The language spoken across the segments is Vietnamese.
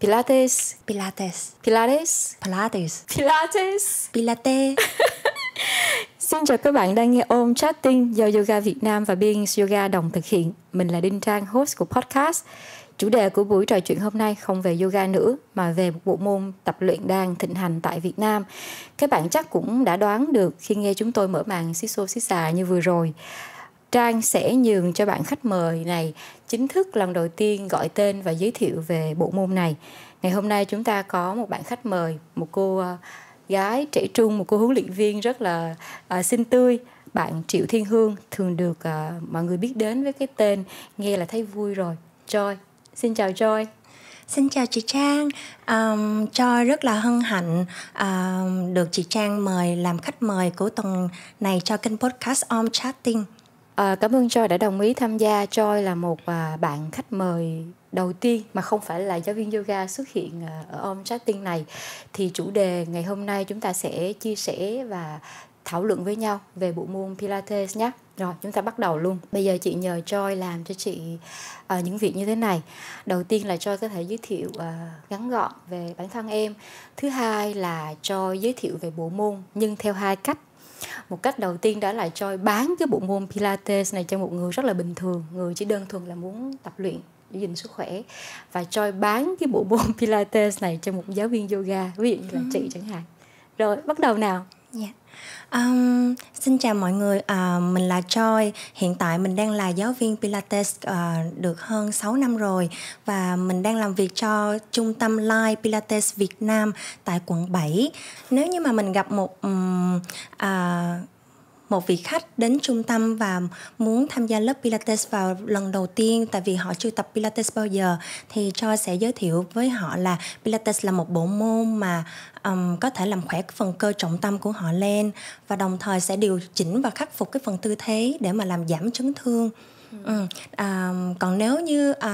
Pilates. Pilates. Pilates. Pilates. Pilates. Pilates. Xin chào các bạn đang nghe ôm chatting do Yoga Việt Nam và biên Yoga đồng thực hiện. Mình là Đinh Trang, host của podcast. Chủ đề của buổi trò chuyện hôm nay không về yoga nữa mà về một bộ môn tập luyện đang thịnh hành tại Việt Nam. Các bạn chắc cũng đã đoán được khi nghe chúng tôi mở màn xí xô xí xà như vừa rồi. Trang sẽ nhường cho bạn khách mời này chính thức lần đầu tiên gọi tên và giới thiệu về bộ môn này. Ngày hôm nay chúng ta có một bạn khách mời, một cô ờ, gái trẻ trung, một cô huấn luyện viên rất là uh, xinh tươi, bạn Triệu Thiên Hương thường được uh, mọi người biết đến với cái tên nghe là thấy vui rồi, Joy. Xin chào Joy. Xin chào chị Trang, um, Joy rất là hân hạnh um, được chị Trang mời làm khách mời của tuần này cho kênh podcast On Chatting. À, cảm ơn Joy đã đồng ý tham gia. Joy là một à, bạn khách mời đầu tiên mà không phải là giáo viên yoga xuất hiện à, ở Om Chatting này. Thì chủ đề ngày hôm nay chúng ta sẽ chia sẻ và thảo luận với nhau về bộ môn Pilates nhé. Rồi, chúng ta bắt đầu luôn. Bây giờ chị nhờ Joy làm cho chị uh, những việc như thế này. Đầu tiên là Joy có thể giới thiệu uh, ngắn gọn về bản thân em. Thứ hai là Joy giới thiệu về bộ môn nhưng theo hai cách một cách đầu tiên đó là Joy bán cái bộ môn Pilates này cho một người rất là bình thường người chỉ đơn thuần là muốn tập luyện giữ gìn sức khỏe và Joy bán cái bộ môn Pilates này cho một giáo viên yoga ví dụ như là ừ. chị chẳng hạn rồi bắt đầu nào yeah. Dạ. Um, xin chào mọi người, uh, mình là Joy. Hiện tại mình đang là giáo viên Pilates uh, được hơn 6 năm rồi và mình đang làm việc cho trung tâm Live Pilates Việt Nam tại quận 7. Nếu như mà mình gặp một um, uh, một vị khách đến trung tâm và muốn tham gia lớp Pilates vào lần đầu tiên tại vì họ chưa tập Pilates bao giờ thì cho sẽ giới thiệu với họ là Pilates là một bộ môn mà um, có thể làm khỏe phần cơ trọng tâm của họ lên và đồng thời sẽ điều chỉnh và khắc phục cái phần tư thế để mà làm giảm chấn thương Ừ. À, còn nếu như à,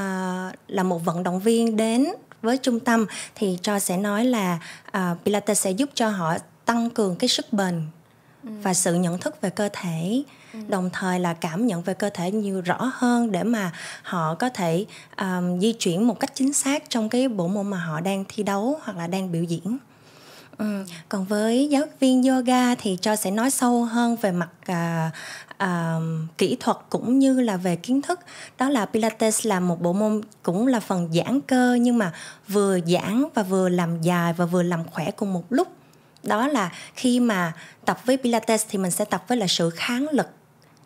là một vận động viên đến với trung tâm thì cho sẽ nói là à, Pilates sẽ giúp cho họ tăng cường cái sức bền và ừ. sự nhận thức về cơ thể ừ. đồng thời là cảm nhận về cơ thể nhiều rõ hơn để mà họ có thể um, di chuyển một cách chính xác trong cái bộ môn mà họ đang thi đấu hoặc là đang biểu diễn ừ. còn với giáo viên yoga thì cho sẽ nói sâu hơn về mặt à, à, kỹ thuật cũng như là về kiến thức đó là pilates là một bộ môn cũng là phần giãn cơ nhưng mà vừa giãn và vừa làm dài và vừa làm khỏe cùng một lúc đó là khi mà tập với pilates thì mình sẽ tập với là sự kháng lực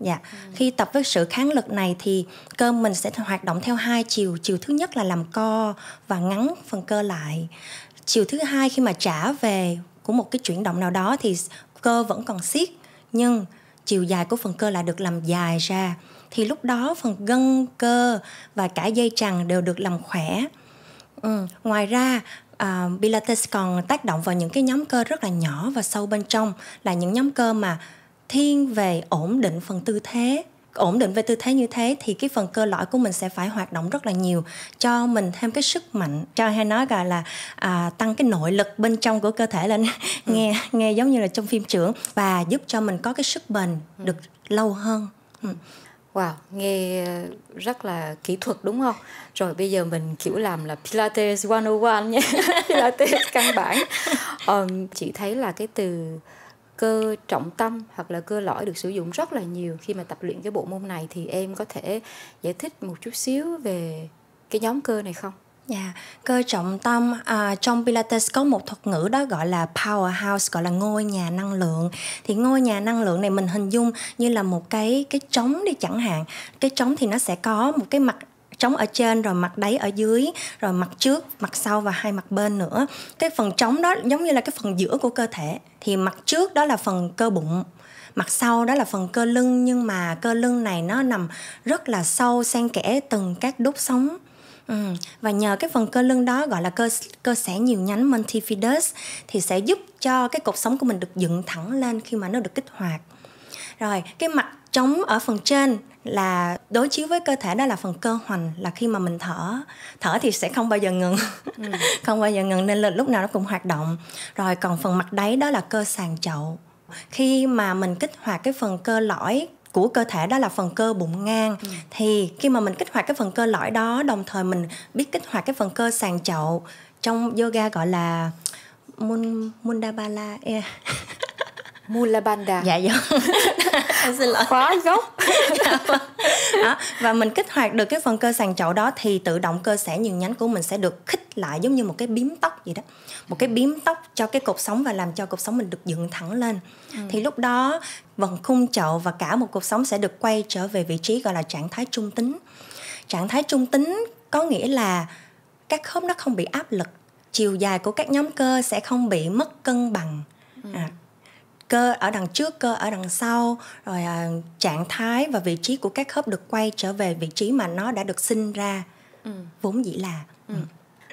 Dạ. Ừ. Khi tập với sự kháng lực này thì cơ mình sẽ hoạt động theo hai chiều. Chiều thứ nhất là làm co và ngắn phần cơ lại. Chiều thứ hai khi mà trả về của một cái chuyển động nào đó thì cơ vẫn còn siết nhưng chiều dài của phần cơ lại được làm dài ra thì lúc đó phần gân cơ và cả dây chằng đều được làm khỏe. Ừ. Ngoài ra uh, Pilates còn tác động vào những cái nhóm cơ rất là nhỏ và sâu bên trong là những nhóm cơ mà thiên về ổn định phần tư thế ổn định về tư thế như thế thì cái phần cơ lõi của mình sẽ phải hoạt động rất là nhiều cho mình thêm cái sức mạnh cho hay nói gọi là à, tăng cái nội lực bên trong của cơ thể lên ừ. nghe nghe giống như là trong phim trưởng và giúp cho mình có cái sức bền được lâu hơn ừ. Wow, nghe rất là kỹ thuật đúng không? Rồi bây giờ mình kiểu làm là Pilates 101 nhé, Pilates căn bản. Um, chị thấy là cái từ cơ trọng tâm hoặc là cơ lõi được sử dụng rất là nhiều khi mà tập luyện cái bộ môn này thì em có thể giải thích một chút xíu về cái nhóm cơ này không? Dạ, yeah. cơ trọng tâm à, trong Pilates có một thuật ngữ đó gọi là powerhouse, gọi là ngôi nhà năng lượng. Thì ngôi nhà năng lượng này mình hình dung như là một cái cái trống đi chẳng hạn. Cái trống thì nó sẽ có một cái mặt trống ở trên rồi mặt đáy ở dưới rồi mặt trước mặt sau và hai mặt bên nữa cái phần trống đó giống như là cái phần giữa của cơ thể thì mặt trước đó là phần cơ bụng mặt sau đó là phần cơ lưng nhưng mà cơ lưng này nó nằm rất là sâu xen kẽ từng các đốt sống Ừ. Và nhờ cái phần cơ lưng đó gọi là cơ cơ sẻ nhiều nhánh multifidus thì sẽ giúp cho cái cột sống của mình được dựng thẳng lên khi mà nó được kích hoạt. Rồi, cái mặt trống ở phần trên là đối chiếu với cơ thể đó là phần cơ hoành là khi mà mình thở thở thì sẽ không bao giờ ngừng ừ. không bao giờ ngừng nên là lúc nào nó cũng hoạt động rồi còn phần mặt đáy đó là cơ sàn chậu khi mà mình kích hoạt cái phần cơ lõi của cơ thể đó là phần cơ bụng ngang ừ. thì khi mà mình kích hoạt cái phần cơ lõi đó đồng thời mình biết kích hoạt cái phần cơ sàn chậu trong yoga gọi là mun mundabala yeah. Mula Banda Dạ vâng xin lỗi Khó gốc dạ. đó, Và mình kích hoạt được cái phần cơ sàn chậu đó Thì tự động cơ sẽ nhường nhánh của mình sẽ được khích lại Giống như một cái bím tóc vậy đó một cái bím tóc cho cái cột sống và làm cho cột sống mình được dựng thẳng lên ừ. thì lúc đó vần khung chậu và cả một cột sống sẽ được quay trở về vị trí gọi là trạng thái trung tính trạng thái trung tính có nghĩa là các khớp nó không bị áp lực chiều dài của các nhóm cơ sẽ không bị mất cân bằng ừ. à, cơ ở đằng trước cơ ở đằng sau rồi à, trạng thái và vị trí của các khớp được quay trở về vị trí mà nó đã được sinh ra ừ. vốn dĩ là ừ. ừ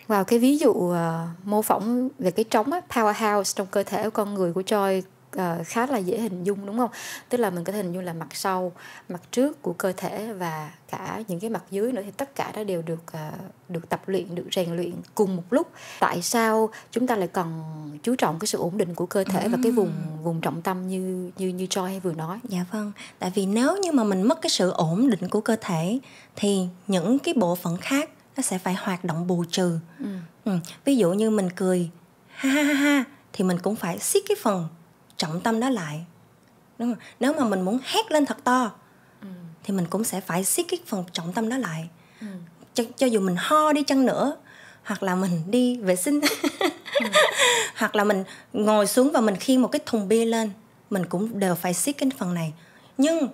vào cái ví dụ uh, mô phỏng về cái trống á, powerhouse trong cơ thể của con người của Joy uh, ờ, khá là dễ hình dung đúng không? Tức là mình có thể hình dung là mặt sau, mặt trước của cơ thể và cả những cái mặt dưới nữa thì tất cả đó đều được uh, được tập luyện, được rèn luyện cùng một lúc. Tại sao chúng ta lại cần chú trọng cái sự ổn định của cơ thể và cái vùng vùng trọng tâm như như như Joy vừa nói? Dạ vâng, tại vì nếu như mà mình mất cái sự ổn định của cơ thể thì những cái bộ phận khác nó sẽ phải hoạt động bù trừ ừ. Ừ. ví dụ như mình cười ha ha ha ha thì mình cũng phải siết cái phần trọng tâm đó lại đúng không? nếu mà mình muốn hét lên thật to ừ. thì mình cũng sẽ phải siết cái phần trọng tâm đó lại ừ. cho, cho dù mình ho đi chăng nữa hoặc là mình đi vệ sinh ừ. hoặc là mình ngồi xuống và mình khiêng một cái thùng bia lên mình cũng đều phải siết cái phần này nhưng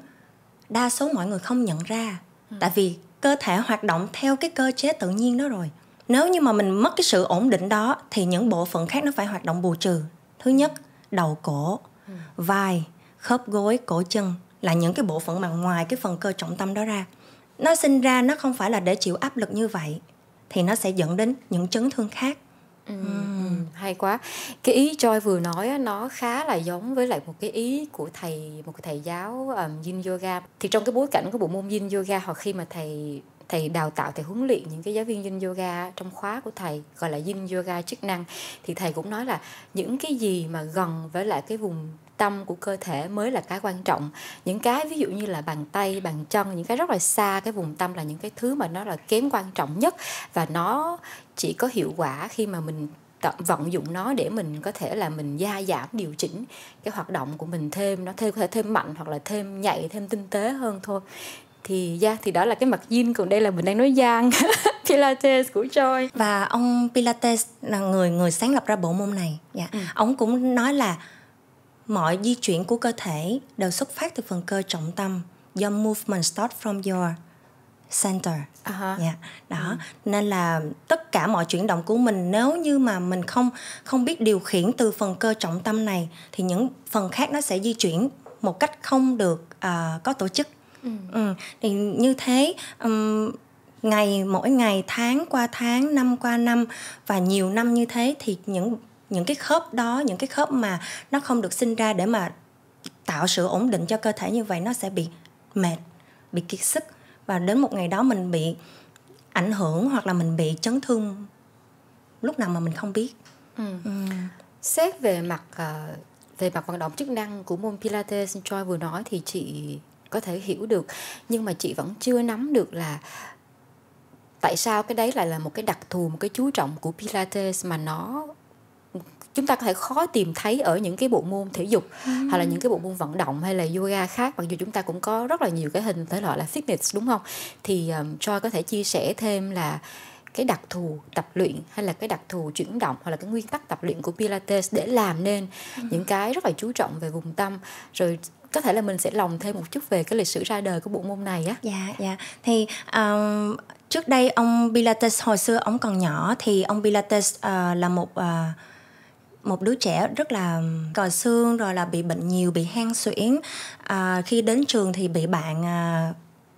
đa số mọi người không nhận ra ừ. tại vì cơ thể hoạt động theo cái cơ chế tự nhiên đó rồi nếu như mà mình mất cái sự ổn định đó thì những bộ phận khác nó phải hoạt động bù trừ thứ nhất đầu cổ ừ. vai khớp gối cổ chân là những cái bộ phận mà ngoài cái phần cơ trọng tâm đó ra nó sinh ra nó không phải là để chịu áp lực như vậy thì nó sẽ dẫn đến những chấn thương khác hay quá cái ý choi vừa nói nó khá là giống với lại một cái ý của thầy một thầy giáo um, Yin Yoga thì trong cái bối cảnh của bộ môn Yin Yoga hoặc khi mà thầy thầy đào tạo thầy huấn luyện những cái giáo viên yin yoga trong khóa của thầy gọi là yin yoga chức năng thì thầy cũng nói là những cái gì mà gần với lại cái vùng tâm của cơ thể mới là cái quan trọng những cái ví dụ như là bàn tay bàn chân những cái rất là xa cái vùng tâm là những cái thứ mà nó là kém quan trọng nhất và nó chỉ có hiệu quả khi mà mình tận vận dụng nó để mình có thể là mình gia giảm điều chỉnh cái hoạt động của mình thêm nó thêm có thể thêm mạnh hoặc là thêm nhạy thêm tinh tế hơn thôi thì da yeah, thì đó là cái mặt jean còn đây là mình đang nói giang pilates của Joy và ông pilates là người người sáng lập ra bộ môn này dạ yeah. ừ. ông cũng nói là Mọi di chuyển của cơ thể đều xuất phát từ phần cơ trọng tâm do movement start from your center. Uh-huh. Ờ yeah. Dạ, đó, ừ. nên là tất cả mọi chuyển động của mình nếu như mà mình không không biết điều khiển từ phần cơ trọng tâm này thì những phần khác nó sẽ di chuyển một cách không được uh, có tổ chức. Ừ. Ừ. Thì như thế um, ngày mỗi ngày tháng qua tháng năm qua năm và nhiều năm như thế thì những những cái khớp đó những cái khớp mà nó không được sinh ra để mà tạo sự ổn định cho cơ thể như vậy nó sẽ bị mệt bị kiệt sức và đến một ngày đó mình bị ảnh hưởng hoặc là mình bị chấn thương lúc nào mà mình không biết ừ. Ừ. xét về mặt ờ, về mặt vận động chức năng của môn pilates Joy vừa nói thì chị có thể hiểu được nhưng mà chị vẫn chưa nắm được là tại sao cái đấy lại là một cái đặc thù một cái chú trọng của pilates mà nó chúng ta có thể khó tìm thấy ở những cái bộ môn thể dục ừ. hoặc là những cái bộ môn vận động hay là yoga khác mặc dù chúng ta cũng có rất là nhiều cái hình thể loại là fitness đúng không thì um, Joy có thể chia sẻ thêm là cái đặc thù tập luyện hay là cái đặc thù chuyển động hoặc là cái nguyên tắc tập luyện của Pilates để làm nên ừ. những cái rất là chú trọng về vùng tâm rồi có thể là mình sẽ lòng thêm một chút về cái lịch sử ra đời của bộ môn này á. Dạ dạ. Thì um, trước đây ông Pilates hồi xưa ông còn nhỏ thì ông Pilates uh, là một uh, một đứa trẻ rất là còi xương rồi là bị bệnh nhiều bị hen suyễn à, khi đến trường thì bị bạn à,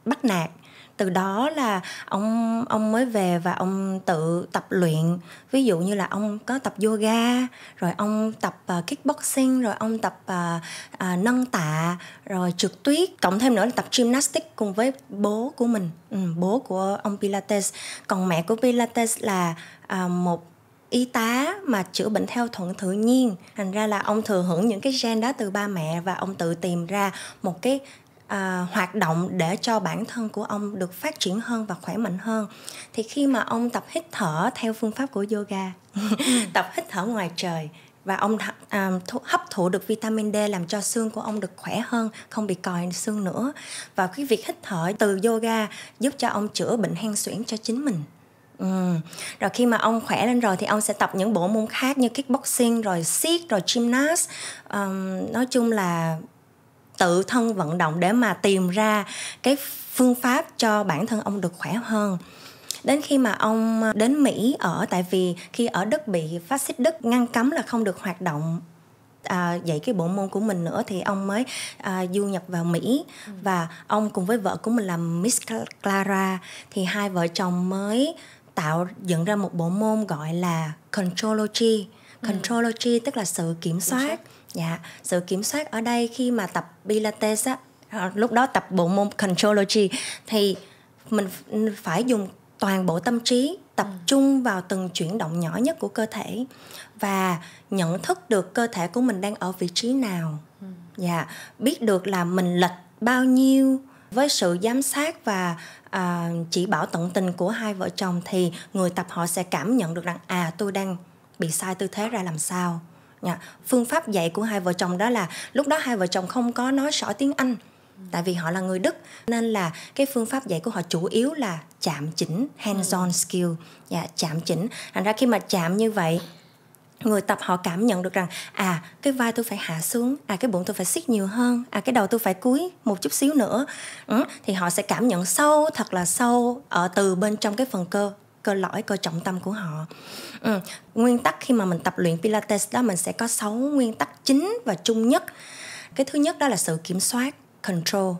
bắt nạt từ đó là ông ông mới về và ông tự tập luyện ví dụ như là ông có tập yoga rồi ông tập uh, kickboxing rồi ông tập uh, uh, nâng tạ rồi trượt tuyết cộng thêm nữa là tập gymnastics cùng với bố của mình ừ, bố của ông pilates còn mẹ của pilates là uh, một y tá mà chữa bệnh theo thuận tự nhiên thành ra là ông thừa hưởng những cái gen đó từ ba mẹ và ông tự tìm ra một cái à, hoạt động để cho bản thân của ông được phát triển hơn và khỏe mạnh hơn thì khi mà ông tập hít thở theo phương pháp của yoga ừ. tập hít thở ngoài trời và ông à, hấp thụ được vitamin D làm cho xương của ông được khỏe hơn, không bị còi xương nữa. Và cái việc hít thở từ yoga giúp cho ông chữa bệnh hen suyễn cho chính mình. Ừ. Rồi khi mà ông khỏe lên rồi thì ông sẽ tập những bộ môn khác như kickboxing rồi siết rồi gymnast. Um, nói chung là tự thân vận động để mà tìm ra cái phương pháp cho bản thân ông được khỏe hơn đến khi mà ông ờ, đến Mỹ ở tại vì khi ở Đức bị phát xít Đức ngăn cấm là không được hoạt động à, dạy cái bộ môn của mình nữa thì ông mới à, du nhập vào Mỹ ừ. và ông cùng với vợ của mình là Miss Clara thì hai vợ chồng mới tạo dựng ra một bộ môn gọi là contrology ừ. contrology ừ. tức là sự kiểm soát dạ sự kiểm soát ở đây khi mà tập pilates á ờ, lúc đó tập bộ môn contrology thì mình phải dùng toàn bộ tâm trí tập ừ. trung vào từng chuyển động nhỏ nhất của cơ thể và nhận thức được cơ thể của mình đang ở vị trí nào ừ. dạ biết được là mình lệch bao nhiêu với sự giám sát và à, chỉ bảo tận tình của hai vợ chồng thì người tập họ sẽ cảm nhận được rằng à tôi đang bị sai tư thế ra làm sao Nha. Dạ. phương pháp dạy của hai vợ chồng đó là lúc đó hai vợ chồng không có nói rõ tiếng anh tại vì họ là người đức nên là cái phương pháp dạy của họ chủ yếu là chạm chỉnh hands on ừ. skill dạ, chạm chỉnh thành ra khi mà chạm như vậy người tập họ cảm nhận được rằng à cái vai tôi phải hạ xuống à cái bụng tôi phải siết nhiều hơn à cái đầu tôi phải cúi một chút xíu nữa ừ, thì họ sẽ cảm nhận sâu thật là sâu ở từ bên trong cái phần cơ cơ lõi cơ trọng tâm của họ ừ. nguyên tắc khi mà mình tập luyện pilates đó mình sẽ có 6 nguyên tắc chính và chung nhất cái thứ nhất đó là sự kiểm soát control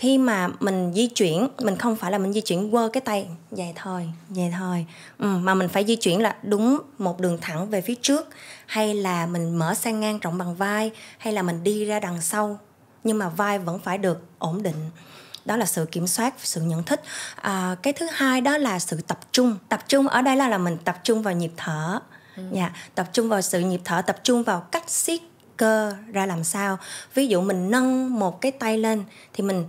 khi mà mình di chuyển mình không phải là mình di chuyển quơ cái tay dài thôi dài thôi ừ, mà mình phải di chuyển là đúng một đường thẳng về phía trước hay là mình mở sang ngang rộng bằng vai hay là mình đi ra đằng sau nhưng mà vai vẫn phải được ổn định đó là sự kiểm soát sự nhận thức à, cái thứ hai đó là sự tập trung tập trung ở đây là là mình tập trung vào nhịp thở ừ. Dạ, tập trung vào sự nhịp thở tập trung vào cách siết cơ ra làm sao ví dụ mình nâng một cái tay lên thì mình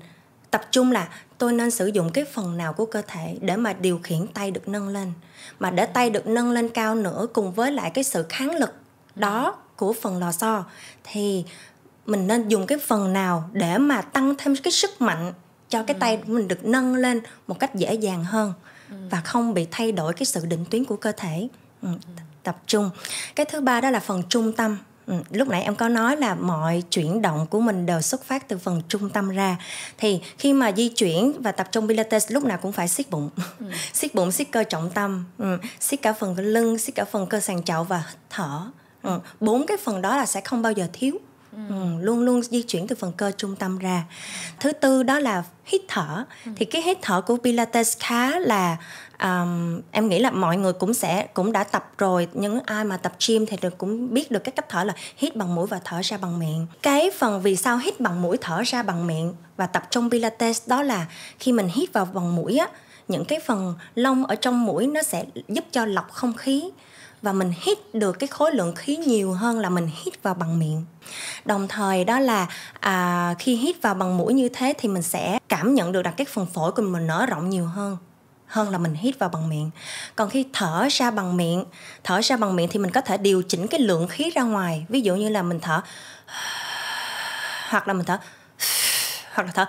tập trung là tôi nên sử dụng cái phần nào của cơ thể để mà điều khiển tay được nâng lên mà để tay được nâng lên cao nữa cùng với lại cái sự kháng lực đó của phần lò xo thì mình nên dùng cái phần nào để mà tăng thêm cái sức mạnh cho cái tay ừ. mình được nâng lên một cách dễ dàng hơn ừ. và không bị thay đổi cái sự định tuyến của cơ thể ừ, tập trung cái thứ ba đó là phần trung tâm Ừ, lúc nãy em có nói là mọi chuyển động của mình đều xuất phát từ phần trung tâm ra thì khi mà di chuyển và tập trung pilates lúc nào cũng phải siết bụng ừ. siết bụng siết cơ trọng tâm ừ, siết cả phần lưng siết cả phần cơ sàn chậu và thở ừ, bốn cái phần đó là sẽ không bao giờ thiếu ừ. ừ, luôn luôn di chuyển từ phần cơ trung tâm ra thứ tư đó là hít thở ừ. thì cái hít thở của pilates khá là um, em nghĩ là mọi người cũng sẽ cũng đã tập rồi những ai mà tập gym thì được cũng biết được cái cách thở là hít bằng mũi và thở ra bằng miệng cái phần vì sao hít bằng mũi thở ra bằng miệng và tập trong pilates đó là khi mình hít vào bằng mũi á những cái phần lông ở trong mũi nó sẽ giúp cho lọc không khí và mình hít được cái khối lượng khí nhiều hơn là mình hít vào bằng miệng đồng thời đó là à, khi hít vào bằng mũi như thế thì mình sẽ cảm nhận được rằng cái phần phổi của mình nở rộng nhiều hơn hơn là mình hít vào bằng miệng còn khi thở ra bằng miệng thở ra bằng miệng thì mình có thể điều chỉnh cái lượng khí ra ngoài ví dụ như là mình thở hoặc là mình thở hoặc là thở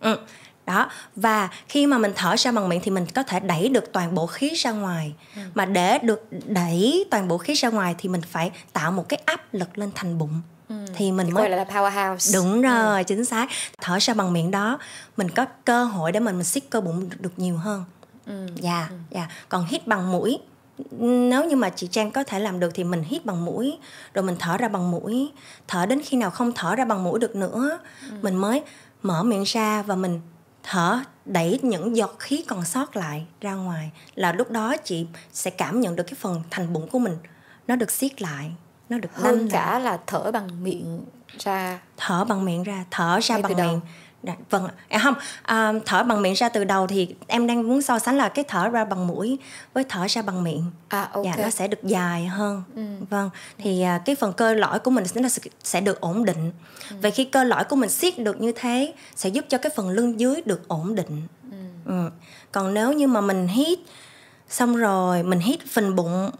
ừ. đó và khi mà mình thở ra bằng miệng thì mình có thể đẩy được toàn bộ khí ra ngoài ừ. mà để được đẩy toàn bộ khí ra ngoài thì mình phải tạo một cái áp lực lên thành bụng Ừ. thì mình thì mới là powerhouse đúng ừ. rồi ừ. chính xác thở ra bằng miệng đó mình có cơ hội để mình mình siết cơ bụng được, được nhiều hơn ừ. dạ ừ. dạ yeah, yeah. còn hít bằng mũi nếu như mà chị Trang có thể làm được thì mình hít bằng mũi rồi mình thở ra bằng mũi thở đến khi nào không thở ra bằng mũi được nữa ừ. mình mới mở miệng ra và mình thở đẩy những giọt khí còn sót lại ra ngoài là lúc đó chị sẽ cảm nhận được cái phần thành bụng của mình nó được siết lại nó được hơn nâng cả là thở bằng miệng ra thở bằng miệng ra thở ra Ngay bằng miệng Đã, dạ, vâng à, không à, thở bằng miệng ra từ đầu thì em đang muốn so sánh là cái thở ra bằng mũi với thở ra bằng miệng à, okay. dạ nó sẽ được dài hơn ừ. vâng thì à, cái phần cơ lõi của mình nó sẽ được ổn định ừ. vậy khi cơ lõi của mình siết được như thế sẽ giúp cho cái phần lưng dưới được ổn định ừ. Ừ. còn nếu như mà mình hít xong rồi mình hít phần bụng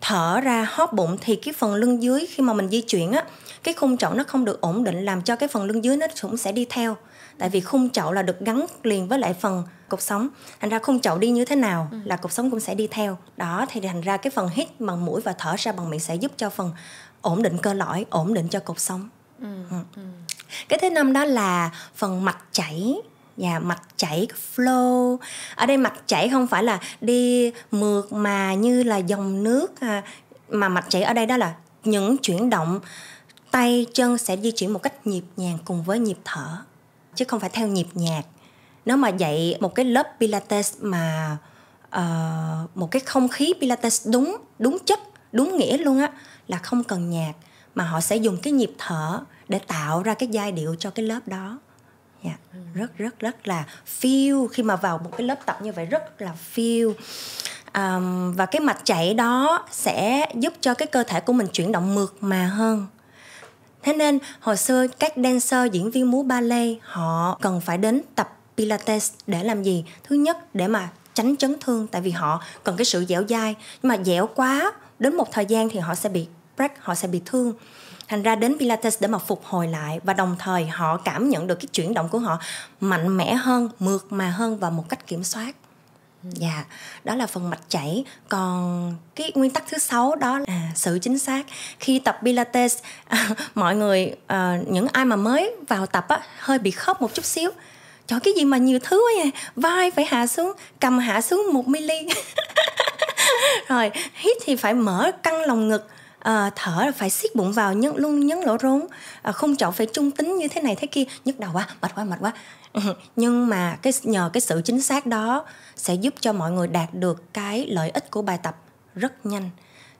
thở ra hóp bụng thì cái phần lưng dưới khi mà mình di chuyển á cái khung chậu nó không được ổn định làm cho cái phần lưng dưới nó cũng sẽ đi theo tại vì khung chậu là được gắn liền với lại phần cột sống thành ra khung chậu đi như thế nào ừ. là cột sống cũng sẽ đi theo đó thì thành ra cái phần hít bằng mũi và thở ra bằng miệng sẽ giúp cho phần ổn định cơ lõi ổn định cho cột sống ừ. Ừ. ừ. cái thứ năm đó là phần mạch chảy và dạ, yeah, mặt chảy flow ở đây mạch chảy không phải là đi mượt mà như là dòng nước à, mà mạch chảy ở đây đó là những chuyển động tay chân sẽ di chuyển một cách nhịp nhàng cùng với nhịp thở chứ không phải theo nhịp nhạc nếu mà dạy một cái lớp pilates mà uh, một cái không khí pilates đúng đúng chất đúng nghĩa luôn á là không cần nhạc mà họ sẽ dùng cái nhịp thở để tạo ra cái giai điệu cho cái lớp đó yeah. Dạ. rất rất rất là feel khi mà vào một cái lớp tập như vậy rất là feel um, và cái mạch chảy đó sẽ giúp cho cái cơ thể của mình chuyển động mượt mà hơn thế nên hồi xưa các dancer diễn viên múa ballet họ cần phải đến tập pilates để làm gì thứ nhất để mà tránh chấn thương tại vì họ cần cái sự dẻo dai nhưng mà dẻo quá đến một thời gian thì họ sẽ bị break họ sẽ bị thương thành ra đến pilates để mà phục hồi lại và đồng thời họ cảm nhận được cái chuyển động của họ mạnh mẽ hơn mượt mà hơn và một cách kiểm soát dạ đó là phần mạch chảy còn cái nguyên tắc thứ sáu đó là à, sự chính xác khi tập pilates à, mọi người à, những ai mà mới vào tập á, hơi bị khớp một chút xíu Cho cái gì mà nhiều thứ ấy vai phải hạ xuống cầm hạ xuống một mm rồi hít thì phải mở căng lồng ngực à, thở là phải siết bụng vào nhấn luôn nhấn lỗ rốn à, không chọn phải trung tính như thế này thế kia nhức đầu quá mệt quá mệt quá ừ, nhưng mà cái nhờ cái sự chính xác đó sẽ giúp cho mọi người đạt được cái lợi ích của bài tập rất nhanh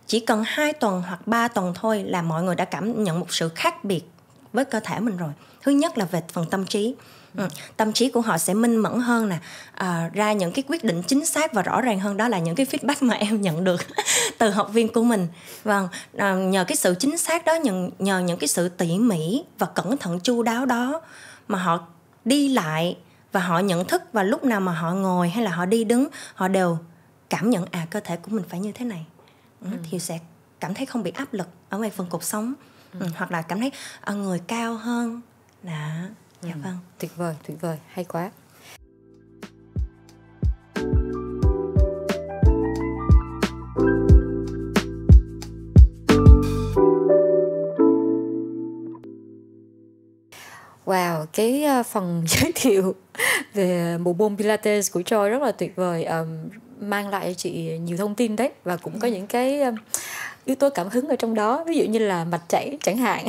chỉ cần 2 tuần hoặc 3 tuần thôi là mọi người đã cảm nhận một sự khác biệt với cơ thể mình rồi thứ nhất là về phần tâm trí Ừ. tâm trí của họ sẽ minh mẫn hơn nè à, ra những cái quyết định chính xác và rõ ràng hơn đó là những cái feedback mà em nhận được từ học viên của mình vâng à, nhờ cái sự chính xác đó nhờ, nhờ những cái sự tỉ mỉ và cẩn thận chu đáo đó mà họ đi lại và họ nhận thức và lúc nào mà họ ngồi hay là họ đi đứng họ đều cảm nhận à cơ thể của mình phải như thế này ừ. ừ. thì sẽ cảm thấy không bị áp lực ở ngoài phần cuộc sống ừ. Ừ. hoặc là cảm thấy à, người cao hơn là dạ ừ. vâng tuyệt vời tuyệt vời hay quá Wow, cái ờ, phần giới thiệu về bộ môn Pilates của Joy rất là tuyệt vời. Um, mang lại chị nhiều thông tin đấy và cũng có ừ. những cái yếu tố cảm hứng ở trong đó ví dụ như là mạch chảy chẳng hạn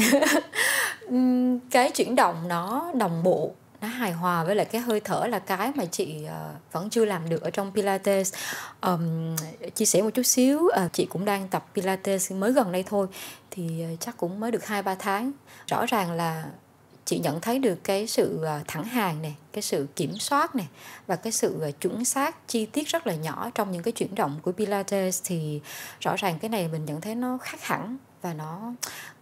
cái chuyển động nó đồng bộ nó hài hòa với lại cái hơi thở là cái mà chị ờ, vẫn chưa làm được ở trong pilates um, chia sẻ một chút xíu ờ, chị cũng đang tập pilates mới gần đây thôi thì ờ, chắc cũng mới được hai ba tháng rõ ràng là chị nhận thấy được cái sự à, thẳng hàng này cái sự kiểm soát này và cái sự à, chuẩn xác chi tiết rất là nhỏ trong những cái chuyển động của pilates thì rõ ràng cái này mình nhận thấy nó khác hẳn và nó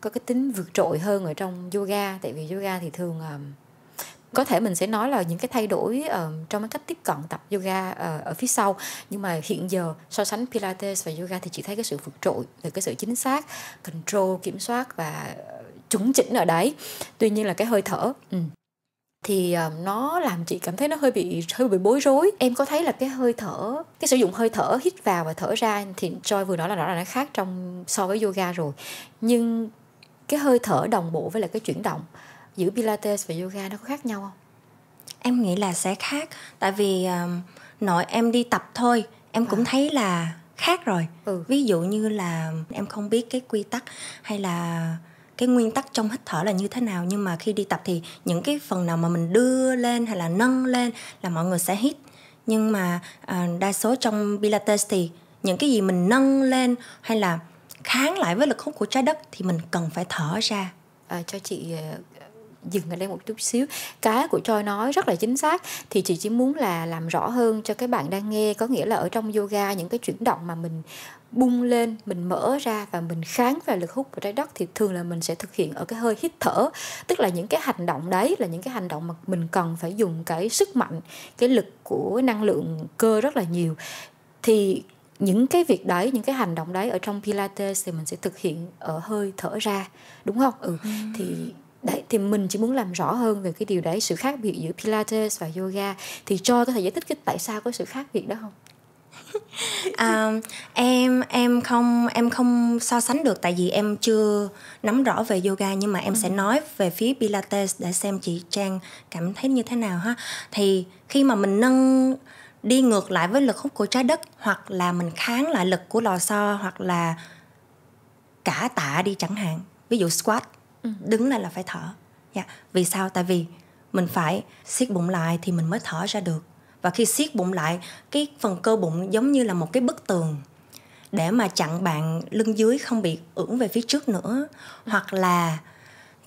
có cái tính vượt trội hơn ở trong yoga tại vì yoga thì thường à, có thể mình sẽ nói là những cái thay đổi uh, trong cái cách tiếp cận tập yoga uh, ở phía sau nhưng mà hiện giờ so sánh pilates và yoga thì chị thấy cái sự vượt trội về cái sự chính xác control kiểm soát và chúng chỉnh ở đấy tuy nhiên là cái hơi thở ừ thì ờ, nó làm chị cảm thấy nó hơi bị hơi bị bối rối em có thấy là cái hơi thở cái sử dụng hơi thở hít vào và thở ra thì Joy vừa nói là rõ là nó khác trong so với yoga rồi nhưng cái hơi thở đồng bộ với lại cái chuyển động giữa pilates và yoga nó có khác nhau không em nghĩ là sẽ khác tại vì um, nội em đi tập thôi em à. cũng thấy là khác rồi ừ. ví dụ như là em không biết cái quy tắc hay là cái nguyên tắc trong hít thở là như thế nào nhưng mà khi đi tập thì những cái phần nào mà mình đưa lên hay là nâng lên là mọi người sẽ hít nhưng mà à, đa số trong pilates thì những cái gì mình nâng lên hay là kháng lại với lực hút của trái đất thì mình cần phải thở ra à, cho chị à, dừng ở đây một chút xíu cái của Choi nói rất là chính xác thì chị chỉ muốn là làm rõ hơn cho cái bạn đang nghe có nghĩa là ở trong yoga những cái chuyển động mà mình bung lên mình mở ra và mình kháng về lực hút của trái đất thì thường là mình sẽ thực hiện ở cái hơi hít thở tức là những cái hành động đấy là những cái hành động mà mình cần phải dùng cái sức mạnh cái lực của năng lượng cơ rất là nhiều thì những cái việc đấy những cái hành động đấy ở trong pilates thì mình sẽ thực hiện ở hơi thở ra đúng không ừ. ừ. thì đấy thì mình chỉ muốn làm rõ hơn về cái điều đấy sự khác biệt giữa pilates và yoga thì cho có thể giải thích cái tại sao có sự khác biệt đó không à, em em không em không so sánh được tại vì em chưa nắm rõ về yoga nhưng mà em ừ. sẽ nói về phía pilates để xem chị trang cảm thấy như thế nào ha thì khi mà mình nâng đi ngược lại với lực hút của trái đất hoặc là mình kháng lại lực của lò xo hoặc là cả tạ đi chẳng hạn ví dụ squat đứng lại là phải thở yeah. Dạ. vì sao tại vì mình phải siết bụng lại thì mình mới thở ra được và khi siết bụng lại cái phần cơ bụng giống như là một cái bức tường để mà chặn bạn lưng dưới không bị ưỡn về phía trước nữa hoặc là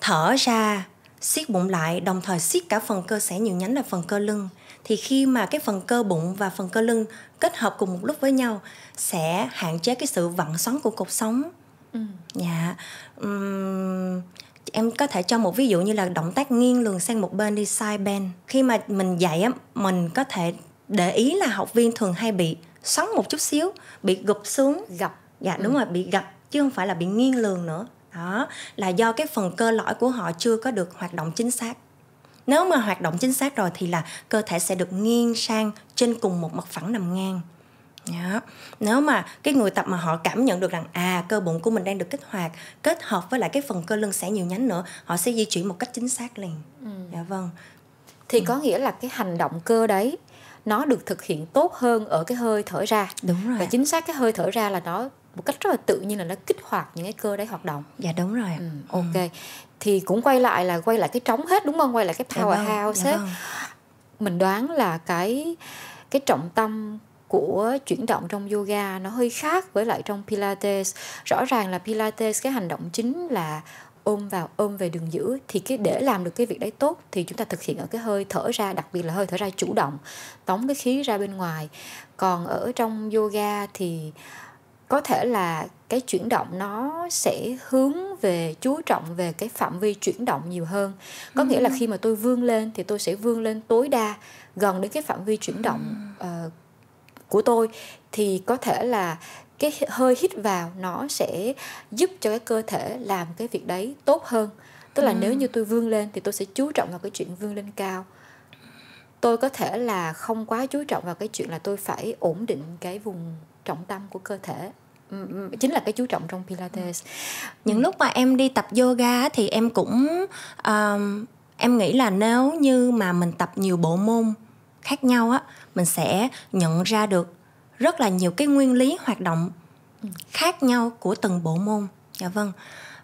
thở ra siết bụng lại đồng thời siết cả phần cơ sẽ nhiều nhánh là phần cơ lưng thì khi mà cái phần cơ bụng và phần cơ lưng kết hợp cùng một lúc với nhau sẽ hạn chế cái sự vặn xoắn của cột sống ừ. dạ ừ. yeah. um, em có thể cho một ví dụ như là động tác nghiêng lường sang một bên đi side bend khi mà mình dạy á mình có thể để ý là học viên thường hay bị xoắn một chút xíu bị gục xuống gập dạ đúng ừ. rồi bị gập chứ không phải là bị nghiêng lường nữa đó là do cái phần cơ lõi của họ chưa có được hoạt động chính xác nếu mà hoạt động chính xác rồi thì là cơ thể sẽ được nghiêng sang trên cùng một mặt phẳng nằm ngang Yeah. Dạ. Nếu mà cái người tập mà họ cảm nhận được rằng à cơ bụng của mình đang được kích hoạt kết hợp với lại cái phần cơ lưng sẽ nhiều nhánh nữa họ sẽ di chuyển một cách chính xác liền. Ừ. Dạ vâng. Thì ừ. có nghĩa là cái hành động cơ đấy nó được thực hiện tốt hơn ở cái hơi thở ra. Đúng rồi. Và chính xác cái hơi thở ra là nó một cách rất là tự nhiên là nó kích hoạt những cái cơ đấy hoạt động. Dạ đúng rồi. Ừ, ừ, ok. Ừ. Thì cũng quay lại là quay lại cái trống hết đúng không? Quay lại cái dạ vâng, powerhouse dạ vâng, dạ hết. Mình đoán là cái cái trọng tâm của chuyển động trong yoga nó hơi khác với lại trong pilates rõ ràng là pilates cái hành động chính là ôm vào ôm về đường giữa thì cái để làm được cái việc đấy tốt thì chúng ta thực hiện ở cái hơi thở ra đặc biệt là hơi thở ra chủ động tống cái khí ra bên ngoài còn ở trong yoga thì có thể là cái chuyển động nó sẽ hướng về chú trọng về cái phạm vi chuyển động nhiều hơn có ừ. nghĩa là ừ. khi mà tôi vươn lên thì tôi sẽ vươn lên tối đa gần đến cái phạm vi chuyển động uh, của tôi thì có thể là cái hơi hít vào nó sẽ giúp cho cái cơ thể làm cái việc đấy tốt hơn tức là ừ. nếu như tôi vươn lên thì tôi sẽ chú trọng vào cái chuyện vươn lên cao tôi có thể là không quá chú trọng vào cái chuyện là tôi phải ổn định cái vùng trọng tâm của cơ thể ừ, ừ, chính là cái chú trọng trong pilates ừ. những ừ. lúc mà em đi tập yoga thì em cũng um, em nghĩ là nếu như mà mình tập nhiều bộ môn khác nhau á mình sẽ nhận ra được rất là nhiều cái nguyên lý hoạt động khác nhau của từng bộ môn dạ vâng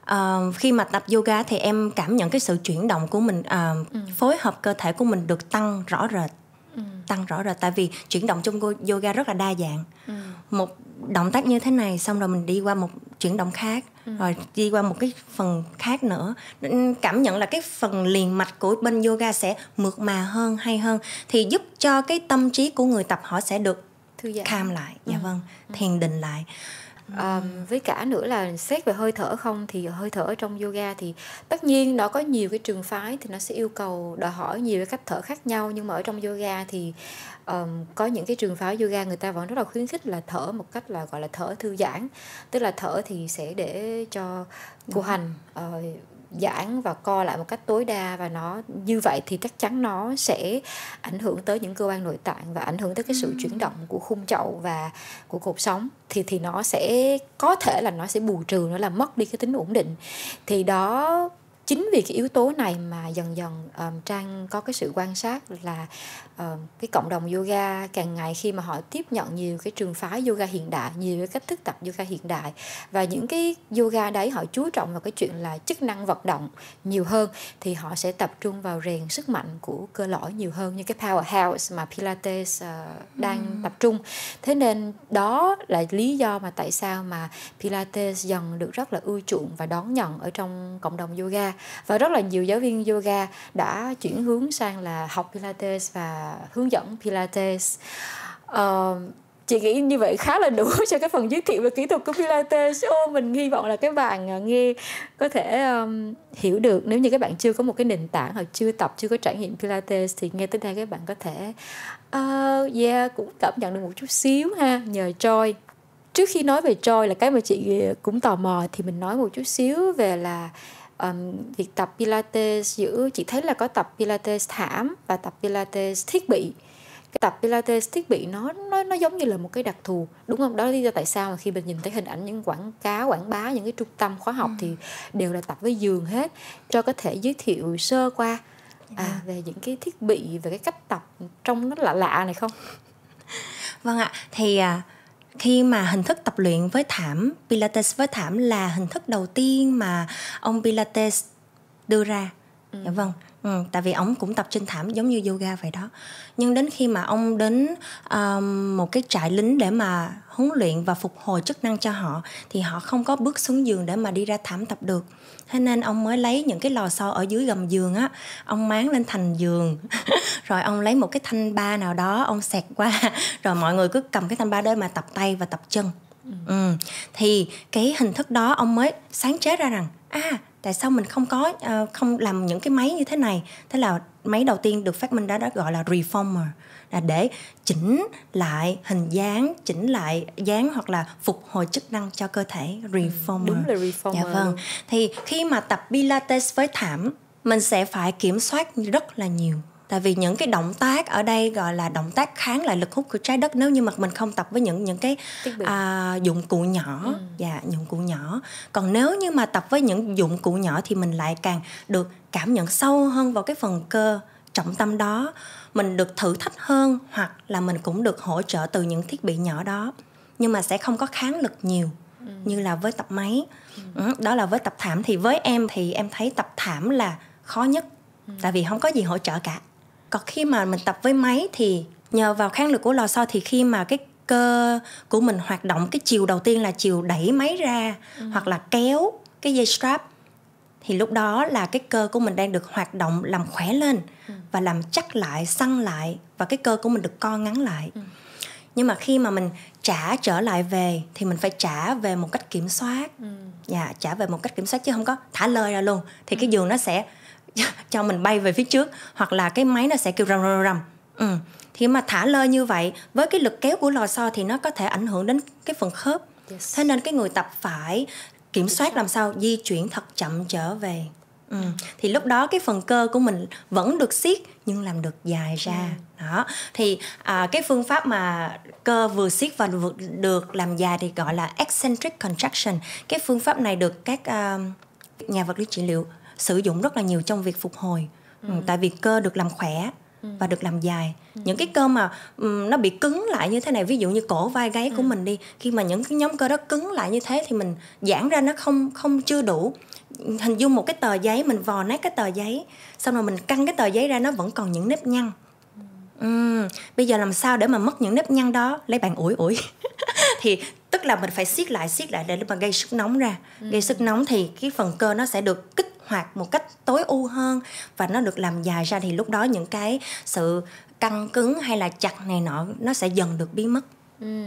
à, khi mà tập yoga thì em cảm nhận cái sự chuyển động của mình à, ừ. phối hợp cơ thể của mình được tăng rõ rệt ừ. tăng rõ rệt tại vì chuyển động trong yoga rất là đa dạng ừ. một động tác như thế này xong rồi mình đi qua một chuyển động khác rồi đi qua một cái phần khác nữa cảm nhận là cái phần liền mạch của bên yoga sẽ mượt mà hơn hay hơn thì giúp cho cái tâm trí của người tập họ sẽ được thư calm lại dạ ừ. vâng ừ. thiền định lại à, với cả nữa là xét về hơi thở không thì hơi thở trong yoga thì tất nhiên nó có nhiều cái trường phái thì nó sẽ yêu cầu đòi hỏi nhiều cái cách thở khác nhau nhưng mà ở trong yoga thì um, có những cái trường phái yoga người ta vẫn rất là khuyến khích là thở một cách là gọi là thở thư giãn tức là thở thì sẽ để cho cô hành uh, giãn và co lại một cách tối đa và nó như vậy thì chắc chắn nó sẽ ảnh hưởng tới những cơ quan nội tạng và ảnh hưởng tới cái sự chuyển động của khung chậu và của cột sống thì thì nó sẽ có thể là nó sẽ bù trừ nó là mất đi cái tính ổn định thì đó chính vì cái yếu tố này mà dần dần um, trang có cái sự quan sát là Ờ, cái cộng đồng yoga càng ngày khi mà họ tiếp nhận nhiều cái trường phái yoga hiện đại nhiều cái cách thức tập yoga hiện đại và những cái yoga đấy họ chú trọng vào cái chuyện là chức năng vận động nhiều hơn thì họ sẽ tập trung vào rèn sức mạnh của cơ lõi nhiều hơn như cái powerhouse mà pilates uh, đang ừ. tập trung thế nên đó là lý do mà tại sao mà pilates dần được rất là ưu chuộng và đón nhận ở trong cộng đồng yoga và rất là nhiều giáo viên yoga đã chuyển hướng sang là học pilates và hướng dẫn Pilates uh, chị nghĩ như vậy khá là đủ cho cái phần giới thiệu về kỹ thuật của Pilates ô mình hy vọng là các bạn à, nghe có thể um, hiểu được nếu như các bạn chưa có một cái nền tảng hoặc chưa tập chưa có trải nghiệm Pilates thì nghe tới đây các bạn có thể uh, ờ, yeah dạ, cũng cảm nhận được một chút xíu ha nhờ Joy trước khi nói về Joy là cái mà chị à, cũng tò mò thì mình nói một chút xíu về là um, việc tập pilates giữa chị thấy là có tập pilates thảm và tập pilates thiết bị cái tập pilates thiết bị nó nó nó giống như là một cái đặc thù đúng không đó lý do tại sao mà khi mình nhìn thấy hình ảnh những quảng cáo quảng bá những cái trung tâm khóa học ừ. thì đều là tập với giường hết cho có thể giới thiệu sơ qua dạ. à, về những cái thiết bị về cái cách tập trong nó lạ lạ này không vâng ạ thì à, khi mà hình thức tập luyện với thảm pilates với thảm là hình thức đầu tiên mà ông pilates đưa ra ừ. dạ vâng ừ, tại vì ông cũng tập trên thảm giống như yoga vậy đó nhưng đến khi mà ông đến um, một cái trại lính để mà huấn luyện và phục hồi chức năng cho họ thì họ không có bước xuống giường để mà đi ra thảm tập được thế nên ông mới lấy những cái lò xo ở dưới gầm giường á ông máng lên thành giường rồi ông lấy một cái thanh ba nào đó ông sẹt qua rồi mọi người cứ cầm cái thanh ba đó mà tập tay và tập chân ừ. ừ. thì cái hình thức đó ông mới sáng chế ra rằng à tại sao mình không có ờ, không làm những cái máy như thế này thế là máy đầu tiên được phát minh đó, đó gọi là reformer là để chỉnh lại hình dáng chỉnh lại dáng hoặc là phục hồi chức năng cho cơ thể ừ, reformer đúng là reformer dạ vâng thì khi mà tập pilates với thảm mình sẽ phải kiểm soát rất là nhiều tại vì những cái động tác ở đây gọi là động tác kháng lại lực hút của trái đất nếu như mà mình không tập với những những cái à, dụng cụ nhỏ ừ. dạ dụng cụ nhỏ còn nếu như mà tập với những dụng cụ nhỏ thì mình lại càng được cảm nhận sâu hơn vào cái phần cơ trọng tâm đó mình được thử thách hơn hoặc là mình cũng được hỗ trợ từ những thiết bị nhỏ đó nhưng mà sẽ không có kháng lực nhiều ừ. như là với tập máy ừ. ừ. đó là với tập thảm thì với em thì em thấy tập thảm là khó nhất ừ. tại vì không có gì hỗ trợ cả còn khi mà mình tập với máy thì nhờ vào kháng lực của lò xo thì khi mà cái cơ của mình hoạt động cái chiều đầu tiên là chiều đẩy máy ra ừ. hoặc là kéo cái dây strap thì lúc đó là cái cơ của mình đang được hoạt động làm khỏe lên ừ. và làm chắc lại săn lại và cái cơ của mình được co ngắn lại ừ. nhưng mà khi mà mình trả trở lại về thì mình phải trả về một cách kiểm soát ừ. dạ trả về một cách kiểm soát chứ không có thả lơi ra luôn thì cái giường nó sẽ cho mình bay về phía trước hoặc là cái máy nó sẽ kêu rầm rầm rầm ừ. thì mà thả lơi như vậy với cái lực kéo của lò xo thì nó có thể ảnh hưởng đến cái phần khớp Yes. Thế nên cái người tập phải kiểm soát làm sao di chuyển thật chậm trở về ừ. thì lúc đó cái phần cơ của mình vẫn được siết nhưng làm được dài ra ừ. đó thì à, cái phương pháp mà cơ vừa siết và vừa được làm dài thì gọi là eccentric contraction cái phương pháp này được các uh, nhà vật lý trị liệu sử dụng rất là nhiều trong việc phục hồi ừ. Ừ, tại vì cơ được làm khỏe Ừ. và được làm dài ừ. những cái cơ mà ừ, nó bị cứng lại như thế này ví dụ như cổ vai gáy của mình đi khi mà những cái nhóm cơ đó cứng lại như thế thì mình giãn ra nó không không chưa đủ hình dung một cái tờ giấy mình vò nát cái tờ giấy xong rồi mình căng cái tờ giấy ra nó vẫn còn những nếp nhăn ừ. bây giờ làm sao để mà mất những nếp nhăn đó lấy bàn ủi ủi thì tức là mình phải siết lại siết lại để mà gây sức nóng ra ừ. gây sức nóng thì cái phần cơ nó sẽ được kích hoạt một cách tối ưu hơn và nó được làm dài ra thì lúc đó những cái sự căng cứng hay là chặt này nọ nó sẽ dần được biến mất Ừ.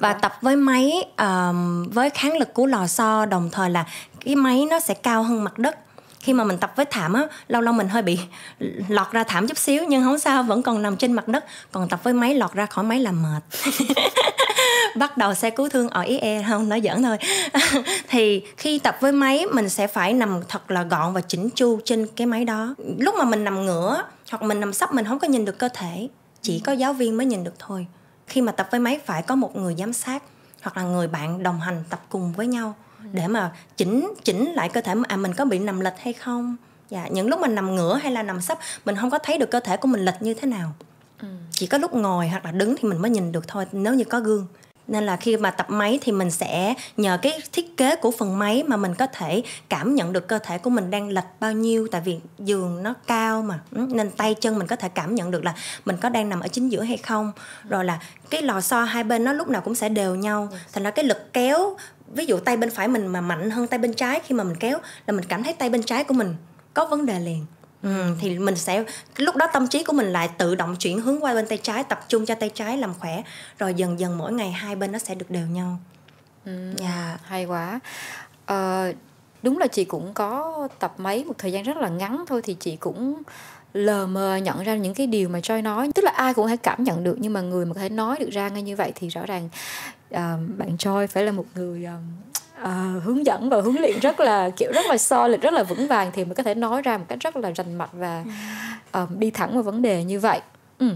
và tập với máy um, với kháng lực của lò xo đồng thời là cái máy nó sẽ cao hơn mặt đất khi mà mình tập với thảm á lâu lâu mình hơi bị lọt ra thảm chút xíu nhưng không sao vẫn còn nằm trên mặt đất còn tập với máy lọt ra khỏi máy là mệt bắt đầu xe cứu thương ở ý e không nói giỡn thôi thì khi tập với máy mình sẽ phải nằm thật là gọn và chỉnh chu trên cái máy đó lúc mà mình nằm ngửa hoặc mình nằm sấp mình không có nhìn được cơ thể chỉ có giáo viên mới nhìn được thôi khi mà tập với máy phải có một người giám sát hoặc là người bạn đồng hành tập cùng với nhau để mà chỉnh chỉnh lại cơ thể à mình có bị nằm lệch hay không dạ những lúc mình nằm ngửa hay là nằm sấp mình không có thấy được cơ thể của mình lệch như thế nào ừ. chỉ có lúc ngồi hoặc là đứng thì mình mới nhìn được thôi nếu như có gương nên là khi mà tập máy thì mình sẽ nhờ cái thiết kế của phần máy mà mình có thể cảm nhận được cơ thể của mình đang lệch bao nhiêu tại vì giường nó cao mà ừ, nên tay chân mình có thể cảm nhận được là mình có đang nằm ở chính giữa hay không rồi là cái lò xo hai bên nó lúc nào cũng sẽ đều nhau thành ra cái lực kéo ví dụ tay bên phải mình mà mạnh hơn tay bên trái khi mà mình kéo là mình cảm thấy tay bên trái của mình có vấn đề liền ừ, thì mình sẽ lúc đó tâm trí của mình lại tự động chuyển hướng qua bên tay trái tập trung cho tay trái làm khỏe rồi dần dần mỗi ngày hai bên nó sẽ được đều nhau ừ, yeah. Dạ. hay quá ờ, đúng là chị cũng có tập mấy một thời gian rất là ngắn thôi thì chị cũng lờ mờ nhận ra những cái điều mà Joy nói tức là ai cũng có thể cảm nhận được nhưng mà người mà có thể nói được ra ngay như vậy thì rõ ràng uh, bạn Joy phải là một người uh, uh, hướng dẫn và huấn luyện rất là kiểu rất là solid rất là vững vàng thì mới có thể nói ra một cách rất là rành mạch và uh, đi thẳng vào vấn đề như vậy ừ.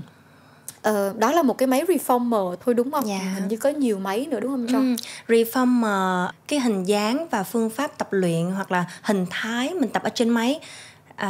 Uh, đó là một cái máy reformer thôi đúng không? Dạ. Hình như có nhiều máy nữa đúng không Châu? Ừ. Reformer cái hình dáng và phương pháp tập luyện hoặc là hình thái mình tập ở trên máy uh,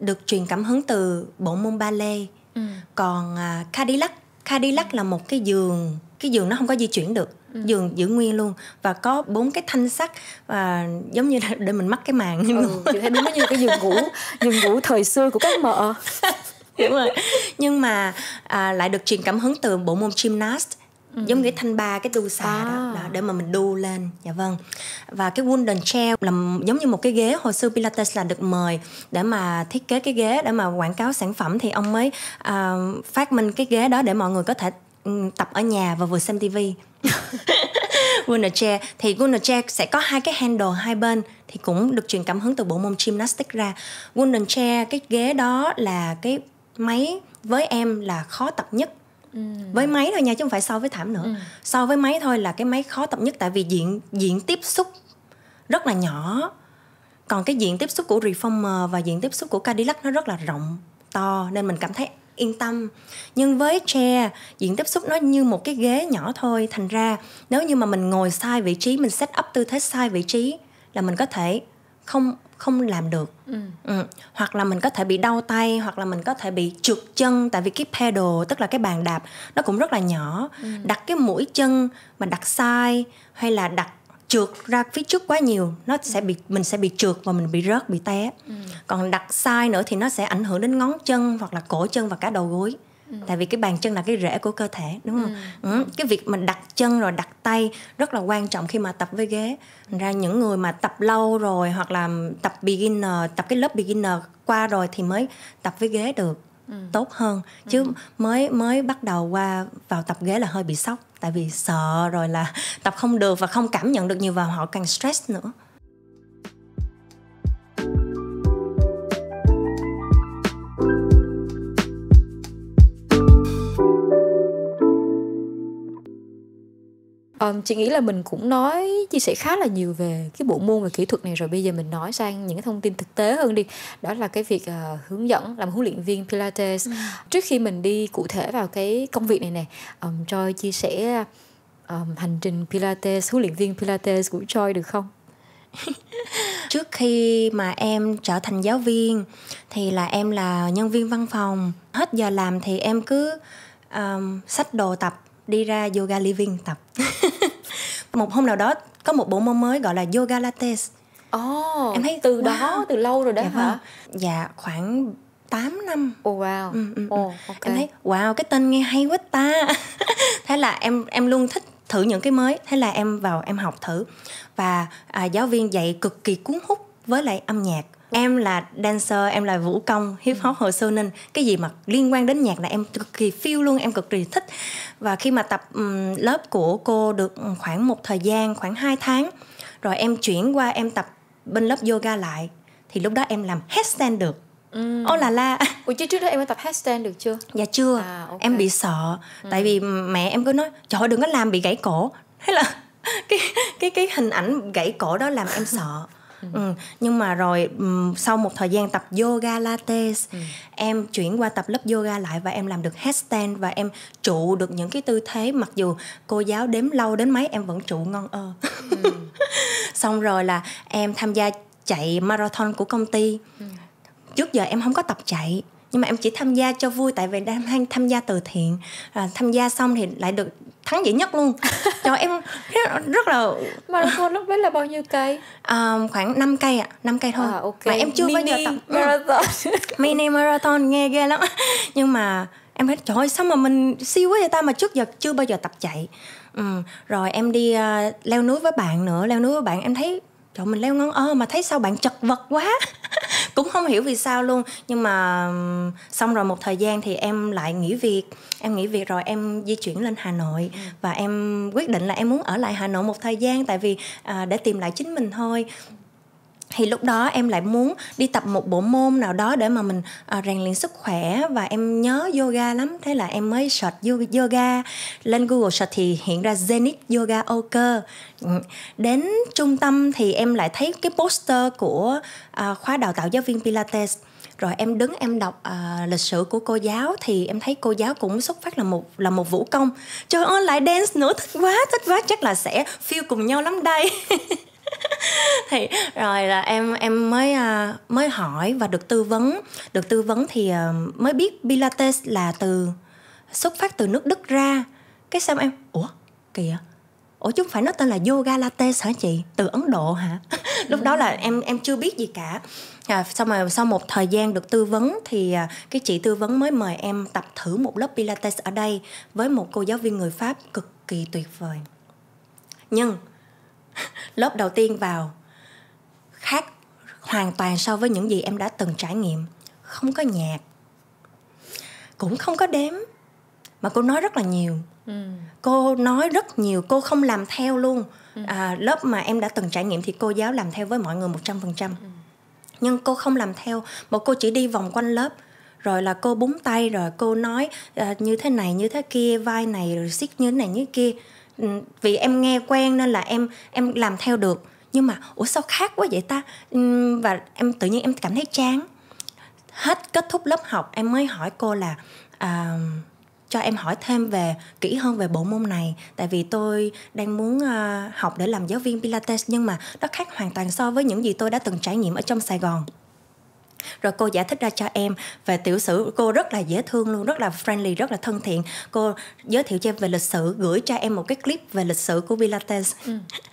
được truyền cảm hứng từ bộ môn ballet. Ừ. Còn uh, Cadillac, Cadillac là một cái giường cái giường nó không có di chuyển được ừ. giường giữ nguyên luôn và có bốn cái thanh sắt và giống như là để mình mắc cái màn ừ, chị thấy đúng như cái giường ngủ giường ngủ thời xưa của các mợ đúng rồi nhưng mà à, lại được truyền cảm hứng từ bộ môn gymnast Ừ. giống cái thanh ba cái tu xà à. đó, đó để mà mình đu lên dạ vâng và cái wooden chair là giống như một cái ghế hồi xưa pilates là được mời để mà thiết kế cái ghế để mà quảng cáo sản phẩm thì ông mới uh, phát minh cái ghế đó để mọi người có thể Ừ, tập ở nhà và vừa xem tivi Winner thì Winner sẽ có hai cái handle hai bên thì cũng được truyền cảm hứng từ bộ môn gymnastics ra Winner cái ghế đó là cái máy với em là khó tập nhất Ừ. với máy thôi nha chứ không phải so với thảm nữa ừ. so với máy thôi là cái máy khó tập nhất tại vì diện diện tiếp xúc rất là nhỏ còn cái diện tiếp xúc của reformer và diện tiếp xúc của Cadillac nó rất là rộng to nên mình cảm thấy yên tâm nhưng với chair diện tiếp xúc nó như một cái ghế nhỏ thôi thành ra nếu như mà mình ngồi sai vị trí mình set up tư thế sai vị trí là mình có thể không không làm được ừ. Ừ. hoặc là mình có thể bị đau tay hoặc là mình có thể bị trượt chân tại vì cái pedal tức là cái bàn đạp nó cũng rất là nhỏ ừ. đặt cái mũi chân mà đặt sai hay là đặt trượt ra phía trước quá nhiều nó sẽ bị mình sẽ bị trượt và mình bị rớt bị té ừ. còn đặt sai nữa thì nó sẽ ảnh hưởng đến ngón chân hoặc là cổ chân và cả đầu gối ừ. tại vì cái bàn chân là cái rễ của cơ thể đúng không ừ. Ừ. cái việc mà đặt chân rồi đặt tay rất là quan trọng khi mà tập với ghế Thành ra những người mà tập lâu rồi hoặc là tập beginner tập cái lớp beginner qua rồi thì mới tập với ghế được ừ. tốt hơn chứ ừ. mới mới bắt đầu qua vào tập ghế là hơi bị sốc tại vì sợ rồi là tập không được và không cảm nhận được nhiều và họ càng stress nữa um, chị nghĩ là mình cũng nói chia sẻ khá là nhiều về cái bộ môn và kỹ thuật này rồi bây giờ mình nói sang những cái thông tin thực tế hơn đi đó là cái việc uh, hướng dẫn làm huấn luyện viên pilates ừ. trước khi mình đi cụ thể vào cái công việc này nè um, Joy chia sẻ um, hành trình pilates huấn luyện viên pilates của Joy được không trước khi mà em trở thành giáo viên thì là em là nhân viên văn phòng hết giờ làm thì em cứ um, sách đồ tập đi ra yoga living tập một hôm nào đó có một bộ môn mới gọi là yoga lattes oh, em thấy từ wow. đó từ lâu rồi đó dạ, hả vâng. dạ khoảng 8 năm oh, wow ừ, ừ, oh, okay. em thấy wow cái tên nghe hay quá ta thế là em em luôn thích thử những cái mới thế là em vào em học thử và à, giáo viên dạy cực kỳ cuốn hút với lại âm nhạc em là dancer em là vũ công hip hop ừ. hồi xưa nên cái gì mà liên quan đến nhạc là em cực kỳ feel luôn em cực kỳ thích và khi mà tập um, lớp của cô được khoảng một thời gian khoảng 2 tháng rồi em chuyển qua em tập bên lớp yoga lại thì lúc đó em làm headstand được Ừ. Ô là la Ủa chứ trước đó em có tập headstand được chưa? Dạ chưa à, okay. Em bị sợ ừ. Tại vì mẹ em cứ nói Trời ơi đừng có làm bị gãy cổ Hay là cái cái cái hình ảnh gãy cổ đó làm em sợ ừ. nhưng mà rồi sau một thời gian tập yoga latte ừ. em chuyển qua tập lớp yoga lại và em làm được headstand và em trụ được những cái tư thế mặc dù cô giáo đếm lâu đến mấy em vẫn trụ ngon ơ ừ. xong rồi là em tham gia chạy marathon của công ty ừ. trước giờ em không có tập chạy nhưng mà em chỉ tham gia cho vui tại vì đang tham gia từ thiện à, tham gia xong thì lại được thắng dễ nhất luôn cho em rất là marathon lúc đấy là bao nhiêu cây à, khoảng 5 cây ạ à, 5 cây thôi à, okay. mà em chưa bao giờ tập ừ. marathon mini marathon nghe ghê lắm nhưng mà em thấy trời ơi sao mà mình siêu quá vậy ta mà trước giờ chưa bao giờ tập chạy ừ. rồi em đi uh, leo núi với bạn nữa leo núi với bạn em thấy trời mình leo ngón ơ mà thấy sao bạn chật vật quá cũng không hiểu vì sao luôn nhưng mà xong rồi một thời gian thì em lại nghỉ việc em nghỉ việc rồi em di chuyển lên hà nội ừ. và em quyết định là em muốn ở lại hà nội một thời gian tại vì à, để tìm lại chính mình thôi thì lúc đó em lại muốn đi tập một bộ môn nào đó để mà mình à, rèn luyện sức khỏe và em nhớ yoga lắm thế là em mới search yoga lên google search thì hiện ra zenith yoga ok ừ, đến trung tâm thì em lại thấy cái poster của à, khóa đào tạo giáo viên pilates rồi em đứng em đọc uh, lịch sử của cô giáo thì em thấy cô giáo cũng xuất phát là một là một vũ công trời ơi lại dance nữa thích quá thích quá chắc là sẽ feel cùng nhau lắm đây thì rồi là em em mới uh, mới hỏi và được tư vấn được tư vấn thì uh, mới biết pilates là từ xuất phát từ nước đức ra cái xem em ủa kìa ủa chúng phải nó tên là yoga latte hả chị từ ấn độ hả lúc đó là em em chưa biết gì cả à, xong rồi sau một thời gian được tư vấn thì à, cái chị tư vấn mới mời em tập thử một lớp pilates ở đây với một cô giáo viên người pháp cực kỳ tuyệt vời nhưng lớp đầu tiên vào khác hoàn toàn so với những gì em đã từng trải nghiệm không có nhạc cũng không có đếm mà cô nói rất là nhiều ừ. cô nói rất nhiều cô không làm theo luôn ừ. à, lớp mà em đã từng trải nghiệm thì cô giáo làm theo với mọi người một trăm phần trăm ừ. nhưng cô không làm theo một cô chỉ đi vòng quanh lớp rồi là cô búng tay rồi cô nói uh, như thế này như thế kia vai này rồi siết như thế này như thế kia Ừ, vì em nghe quen nên là em em làm theo được nhưng mà ủa sao khác quá vậy ta ừ, và em tự nhiên em cảm thấy chán hết kết thúc lớp học em mới hỏi cô là à, cho em hỏi thêm về kỹ hơn về bộ môn này tại vì tôi đang muốn uh, học để làm giáo viên pilates nhưng mà nó khác hoàn toàn so với những gì tôi đã từng trải nghiệm ở trong sài gòn rồi cô giải thích ra cho em về tiểu sử cô rất là dễ thương luôn rất là friendly rất là thân thiện cô giới thiệu cho em về lịch sử gửi cho em một cái clip về lịch sử của pilates ừ.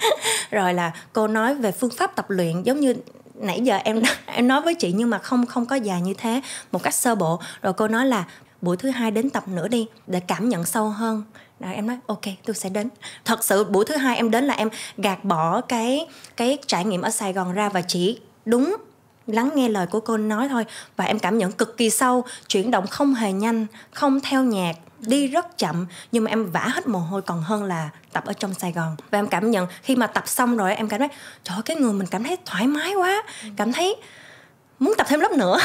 rồi là cô nói về phương pháp tập luyện giống như nãy giờ em ừ. em nói với chị nhưng mà không không có dài như thế một cách sơ bộ rồi cô nói là buổi thứ hai đến tập nữa đi để cảm nhận sâu hơn đó, em nói ok tôi sẽ đến thật sự buổi thứ hai em đến là em gạt bỏ cái cái trải nghiệm ở sài gòn ra và chỉ đúng lắng nghe lời của cô nói thôi và em cảm nhận cực kỳ sâu chuyển động không hề nhanh không theo nhạc đi rất chậm nhưng mà em vã hết mồ hôi còn hơn là tập ở trong Sài Gòn và em cảm nhận khi mà tập xong rồi em cảm thấy trời ơi, cái người mình cảm thấy thoải mái quá cảm thấy muốn tập thêm lớp nữa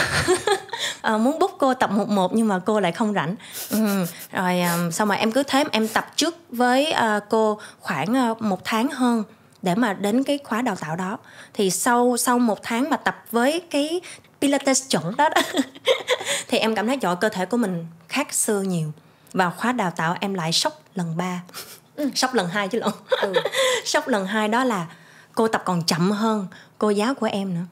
à, muốn bút cô tập một một nhưng mà cô lại không rảnh ừ. rồi à, xong rồi em cứ thế em tập trước với à, cô khoảng à, một tháng hơn để mà đến cái khóa đào tạo đó thì sau sau một tháng mà tập với cái pilates chuẩn đó, đó thì em cảm thấy trời cơ thể của mình khác xưa nhiều và khóa đào tạo em lại sốc lần ba ừ. sốc lần hai chứ lộn ừ. sốc lần hai đó là cô tập còn chậm hơn cô giáo của em nữa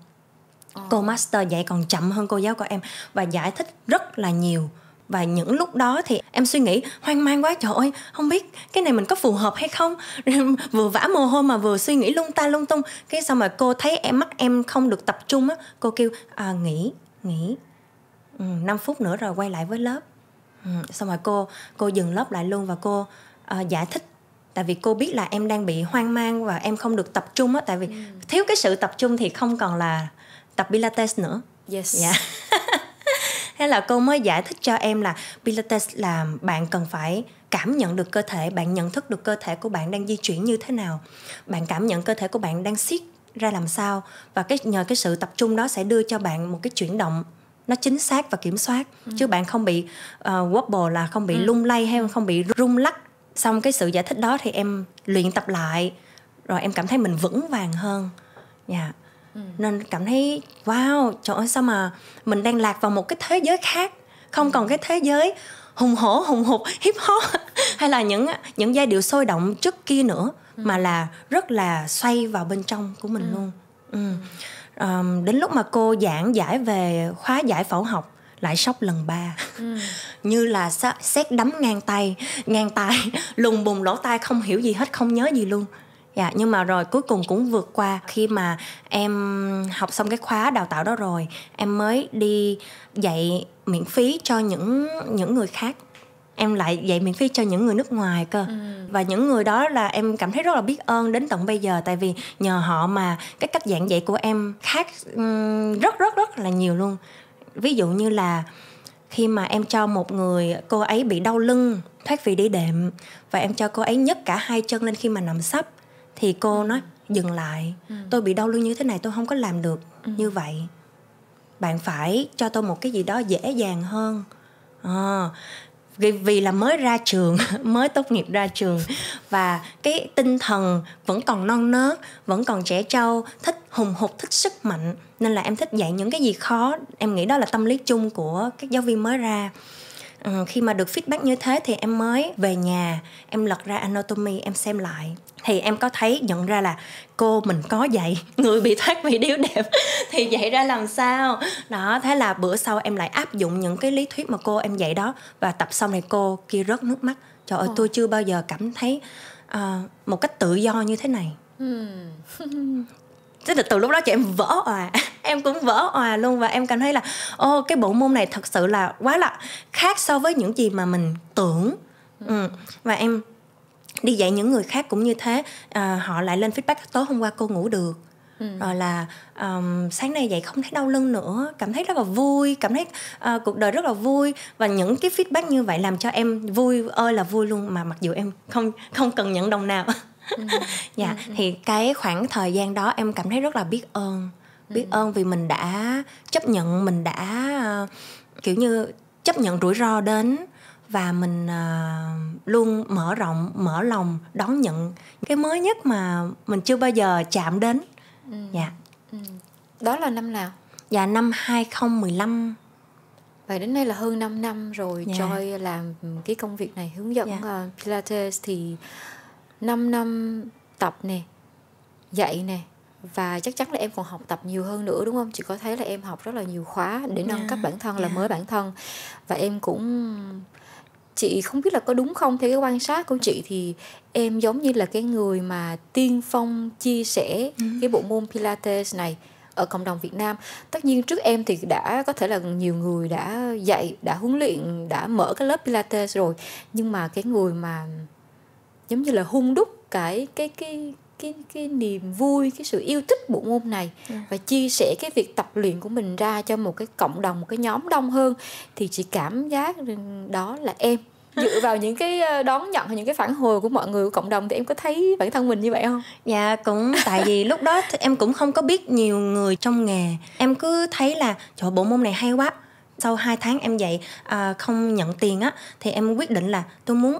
ờ. cô master dạy còn chậm hơn cô giáo của em và giải thích rất là nhiều và những lúc đó thì em suy nghĩ hoang mang quá trời ơi không biết cái này mình có phù hợp hay không vừa vã mồ hôi mà vừa suy nghĩ lung ta lung tung cái xong mà cô thấy em mắt em không được tập trung á cô kêu à, nghỉ nghỉ ừ, 5 phút nữa rồi quay lại với lớp ừ, xong rồi cô cô dừng lớp lại luôn và cô uh, giải thích tại vì cô biết là em đang bị hoang mang và em không được tập trung á tại vì ừ. thiếu cái sự tập trung thì không còn là tập pilates nữa yes yeah. Dạ. nên là cô mới giải thích cho em là Pilates là bạn cần phải cảm nhận được cơ thể, bạn nhận thức được cơ thể của bạn đang di chuyển như thế nào. Bạn cảm nhận cơ thể của bạn đang siết ra làm sao và cái nhờ cái sự tập trung đó sẽ đưa cho bạn một cái chuyển động nó chính xác và kiểm soát ừ. chứ bạn không bị uh, wobble là không bị ừ. lung lay hay không bị rung lắc xong cái sự giải thích đó thì em luyện tập lại rồi em cảm thấy mình vững vàng hơn dạ yeah Ừ. nên cảm thấy wow trời ơi sao mà mình đang lạc vào một cái thế giới khác không ừ. còn cái thế giới hùng hổ hùng hục hip hop hay là những những giai điệu sôi động trước kia nữa ừ. mà là rất là xoay vào bên trong của mình ừ. luôn ừ. Um, đến lúc mà cô giảng giải về khóa giải phẫu học lại sốc lần ba ừ. như là xét đấm ngang tay ngang tay lùng bùng lỗ tai không hiểu gì hết không nhớ gì luôn dạ nhưng mà rồi cuối cùng cũng vượt qua khi mà em học xong cái khóa đào tạo đó rồi em mới đi dạy miễn phí cho những những người khác em lại dạy miễn phí cho những người nước ngoài cơ ừ. và những người đó là em cảm thấy rất là biết ơn đến tận bây giờ tại vì nhờ họ mà cái cách giảng dạy của em khác rất rất rất là nhiều luôn ví dụ như là khi mà em cho một người cô ấy bị đau lưng thoát vị đĩa đệm và em cho cô ấy nhấc cả hai chân lên khi mà nằm sấp thì cô ừ. nói dừng lại ừ. tôi bị đau lưng như thế này tôi không có làm được ừ. như vậy bạn phải cho tôi một cái gì đó dễ dàng hơn à, vì, vì là mới ra trường mới tốt nghiệp ra trường và cái tinh thần vẫn còn non nớt vẫn còn trẻ trâu thích hùng hục thích sức mạnh nên là em thích dạy những cái gì khó em nghĩ đó là tâm lý chung của các giáo viên mới ra ờ, khi mà được feedback như thế thì em mới về nhà em lật ra anatomy em xem lại thì em có thấy nhận ra là cô mình có dạy người bị thoát vị điếu đẹp thì dạy ra làm sao đó thế là bữa sau em lại áp dụng những cái lý thuyết mà cô em dạy đó và tập xong này cô kia rớt nước mắt trời ơi ờ. tôi chưa bao giờ cảm thấy uh, một cách tự do như thế này tức là từ lúc đó chị em vỡ òa em cũng vỡ òa luôn và em cảm thấy là ô cái bộ môn này thật sự là quá là khác so với những gì mà mình tưởng ừ. và em đi dạy những người khác cũng như thế à, họ lại lên feedback tối hôm qua cô ngủ được Ừ. rồi là um, sáng nay dậy không thấy đau lưng nữa cảm thấy rất là vui cảm thấy uh, cuộc đời rất là vui và những cái feedback như vậy làm cho em vui ơi là vui luôn mà mặc dù em không không cần nhận đồng nào ừ. dạ ừ, ừ. thì cái khoảng thời gian đó em cảm thấy rất là biết ơn biết ừ. ơn vì mình đã chấp nhận mình đã uh, kiểu như chấp nhận rủi ro đến và mình uh, luôn mở rộng mở lòng đón nhận cái mới nhất mà mình chưa bao giờ chạm đến ừ. dạ ừ. Yeah. ừ. đó là năm nào dạ năm 2015 Vậy đến nay là hơn 5 năm rồi yeah. Dạ. Joy làm cái công việc này hướng dẫn yeah. Dạ. Ờ, Pilates thì 5 năm tập nè, dạy nè và chắc chắn là em còn học tập nhiều hơn nữa đúng không? Chị có thấy là em học rất là nhiều khóa để yeah. nâng dạ. cấp bản thân yeah. là mới bản thân và em cũng chị không biết là có đúng không theo cái quan sát của chị thì em giống như là cái người mà tiên phong chia sẻ ừ. cái bộ môn pilates này ở cộng đồng Việt Nam tất nhiên trước em thì đã có thể là nhiều người đã dạy đã huấn luyện đã mở cái lớp pilates rồi nhưng mà cái người mà giống như là hung đúc cái cái cái cái cái niềm vui cái sự yêu thích bộ môn này yeah. Dạ. và chia sẻ cái việc tập luyện của mình ra cho một cái cộng đồng một cái nhóm đông hơn thì chị cảm giác đó là em dựa vào những cái ờ, đón nhận những cái phản hồi của mọi người của cộng đồng thì em có thấy bản thân mình như vậy không dạ cũng tại vì lúc đó em cũng không có biết nhiều người trong nghề em cứ thấy là chỗ bộ môn này hay quá sau 2 tháng em dạy à, không nhận tiền á thì em quyết định là tôi muốn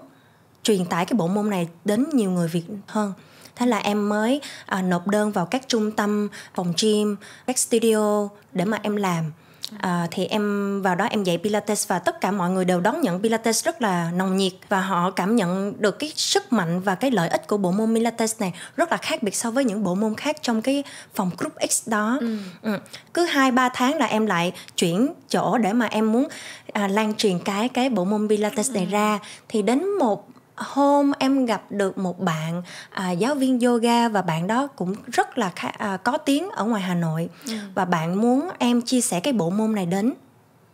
truyền tải cái bộ môn này đến nhiều người việt hơn thế là em mới à, nộp đơn vào các trung tâm phòng gym các studio để mà em làm À, thì em vào đó em dạy pilates và tất cả mọi người đều đón nhận pilates rất là nồng nhiệt và họ cảm nhận được cái sức mạnh và cái lợi ích của bộ môn pilates này rất là khác biệt so với những bộ môn khác trong cái phòng group x đó ừ. Ừ. cứ hai ba tháng là em lại chuyển chỗ để mà em muốn à, lan truyền cái cái bộ môn pilates này ừ. ra thì đến một hôm em gặp được một bạn à, giáo viên yoga và bạn đó cũng rất là khá, à, có tiếng ở ngoài Hà Nội ừ. và bạn muốn em chia sẻ cái bộ môn này đến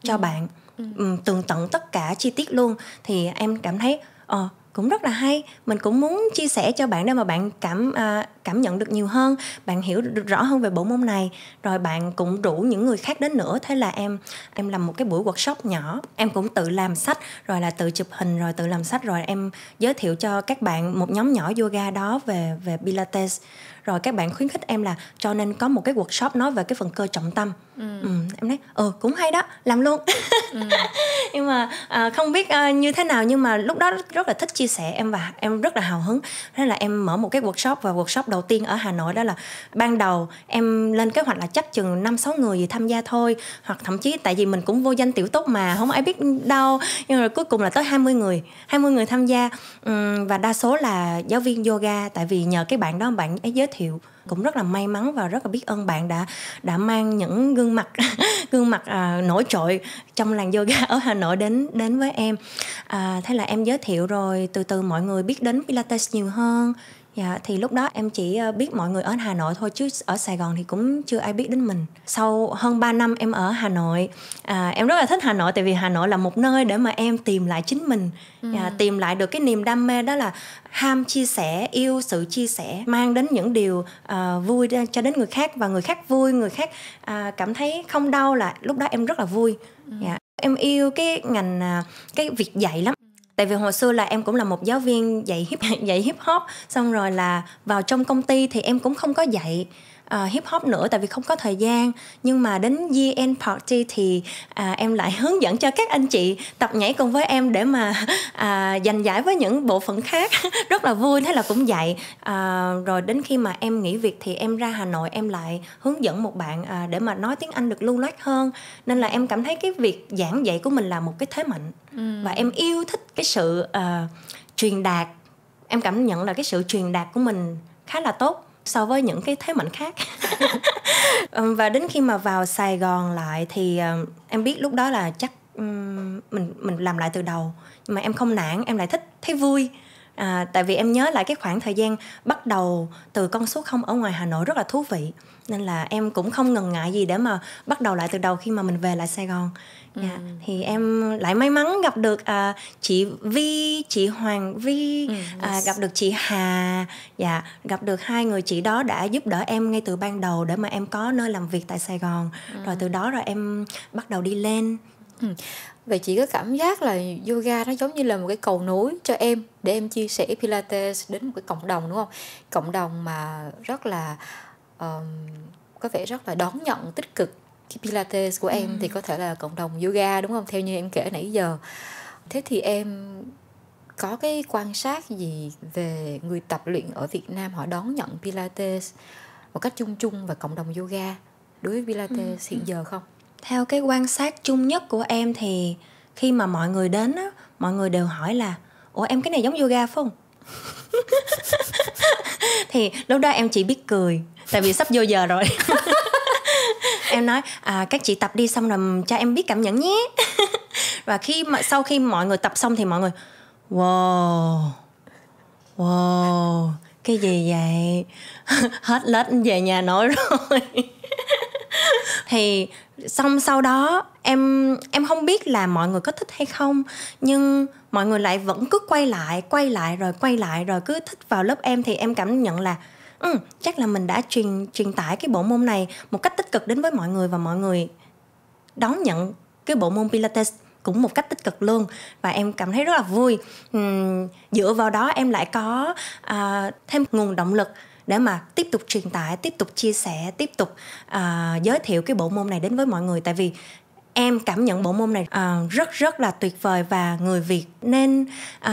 cho ừ. bạn ừ. ừ tường tận tất cả chi tiết luôn thì em cảm thấy ờ uh, cũng rất là hay mình cũng muốn chia sẻ cho bạn để mà bạn cảm à, cảm nhận được nhiều hơn bạn hiểu được rõ hơn về bộ môn này rồi bạn cũng rủ những người khác đến nữa thế là em em làm một cái buổi workshop nhỏ em cũng tự làm sách rồi là tự chụp hình rồi tự làm sách rồi em giới thiệu cho các bạn một nhóm nhỏ yoga đó về về pilates rồi các bạn khuyến khích em là cho nên có một cái workshop nói về cái phần cơ trọng tâm ừ. Ừ, em nói ừ cũng hay đó làm luôn ừ. nhưng mà à, không biết à, như thế nào nhưng mà lúc đó rất là thích chia sẻ em và em rất là hào hứng thế là em mở một cái workshop và workshop đầu tiên ở Hà Nội đó là ban đầu em lên kế hoạch là chắc chừng năm sáu người gì tham gia thôi hoặc thậm chí tại vì mình cũng vô danh tiểu tốt mà không ai biết đâu nhưng rồi cuối cùng là tới 20 người 20 người tham gia ừ, và đa số là giáo viên yoga tại vì nhờ cái bạn đó bạn ấy giới thiệu cũng rất là may mắn và rất là biết ơn bạn đã đã mang những gương mặt gương mặt à, nổi trội trong làng yoga ở Hà Nội đến đến với em à, thế là em giới thiệu rồi từ từ mọi người biết đến Pilates nhiều hơn Dạ thì lúc đó em chỉ ờ, biết mọi người ở Hà Nội thôi chứ ở Sài Gòn thì cũng chưa ai biết đến mình. Sau hơn 3 năm em ở Hà Nội, à, em rất là thích Hà Nội tại vì Hà Nội là một nơi để mà em tìm lại chính mình, dạ, ừ. dạ, tìm lại được cái niềm đam mê đó là ham chia sẻ, yêu sự chia sẻ, mang đến những điều à, vui cho đến người khác và người khác vui, người khác à, cảm thấy không đau là lúc đó em rất là vui. Ừ. Dạ. Em yêu cái ngành à, cái việc dạy lắm tại vì hồi xưa là em cũng là một giáo viên dạy hip dạy hip hop xong rồi là vào trong công ty thì em cũng không có dạy uh, hip hop nữa tại vì không có thời gian nhưng mà đến year end party thì uh, em lại hướng dẫn cho các anh chị tập nhảy cùng với em để mà uh, giành giải với những bộ phận khác rất là vui thế là cũng dạy. uh, ờ, rồi đến khi mà em nghỉ việc thì em ra Hà Nội em lại hướng dẫn một bạn uh, để mà nói tiếng Anh được lưu loát hơn nên là em cảm thấy cái việc giảng dạy của mình là một cái thế mạnh và em yêu thích cái sự uh, truyền đạt em cảm nhận là cái sự truyền đạt của mình khá là tốt so với những cái thế mạnh khác và đến khi mà vào Sài Gòn lại thì em biết lúc đó là chắc mình mình làm lại từ đầu nhưng mà em không nản em lại thích thấy vui à, tại vì em nhớ lại cái khoảng thời gian bắt đầu từ con số không ở ngoài Hà Nội rất là thú vị nên là em cũng không ngần ngại gì để mà bắt đầu lại từ đầu khi mà mình về lại Sài Gòn Yeah. Dạ. Ừ. thì em lại may mắn gặp được uh, chị Vi, chị Hoàng Vi, ừ, yes. uh, gặp được chị Hà, dạ gặp được hai người chị đó đã giúp đỡ em ngay từ ban đầu để mà em có nơi làm việc tại Sài Gòn. Ừ. Rồi từ đó rồi em bắt đầu đi lên. Ừ. Vậy chị có cảm giác là yoga nó giống như là một cái cầu nối cho em để em chia sẻ Pilates đến một cái cộng đồng đúng không? Cộng đồng mà rất là um, có vẻ rất là đón nhận tích cực cái pilates của em ừ. thì có thể là cộng đồng yoga đúng không theo như em kể nãy giờ thế thì em có cái quan sát gì về người tập luyện ở Việt Nam họ đón nhận Pilates một cách chung chung và cộng đồng yoga đối với Pilates ừ. hiện ừ. giờ không? Theo cái quan sát chung nhất của em thì khi mà mọi người đến á, mọi người đều hỏi là ủa em cái này giống yoga phải không? thì lúc đó em chỉ biết cười tại vì sắp vô giờ rồi em nói à, các chị tập đi xong rồi cho em biết cảm nhận nhé và khi mà sau khi mọi người tập xong thì mọi người wow wow cái gì vậy hết lết về nhà nói rồi thì xong sau đó em em không biết là mọi người có thích hay không nhưng mọi người lại vẫn cứ quay lại quay lại rồi quay lại rồi cứ thích vào lớp em thì em cảm nhận là ừ, chắc là mình đã truyền truyền tải cái bộ môn này một cách tích cực đến với mọi người và mọi người đón nhận cái bộ môn pilates cũng một cách tích cực luôn và em cảm thấy rất là vui uhm, dựa vào đó em lại có uh, thêm nguồn động lực để mà tiếp tục truyền tải tiếp tục chia sẻ tiếp tục uh, giới thiệu cái bộ môn này đến với mọi người tại vì em cảm nhận bộ môn này uh, rất rất là tuyệt vời và người việt nên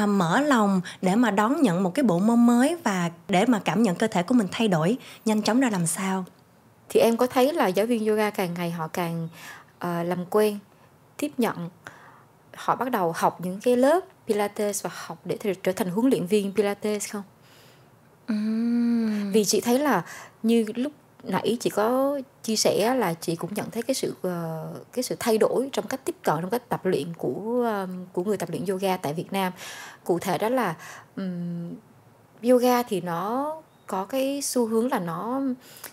uh, mở lòng để mà đón nhận một cái bộ môn mới và để mà cảm nhận cơ thể của mình thay đổi nhanh chóng ra làm sao thì em có thấy là giáo viên yoga càng ngày họ càng uh, làm quen tiếp nhận họ bắt đầu học những cái lớp pilates và học để trở thành huấn luyện viên pilates không uhm. vì chị thấy là như lúc nãy chị có chia sẻ là chị cũng nhận thấy cái sự ờ, cái sự thay đổi trong cách tiếp cận trong cách tập luyện của ờ, của người tập luyện yoga tại Việt Nam cụ thể đó là um, yoga thì nó có cái xu hướng là nó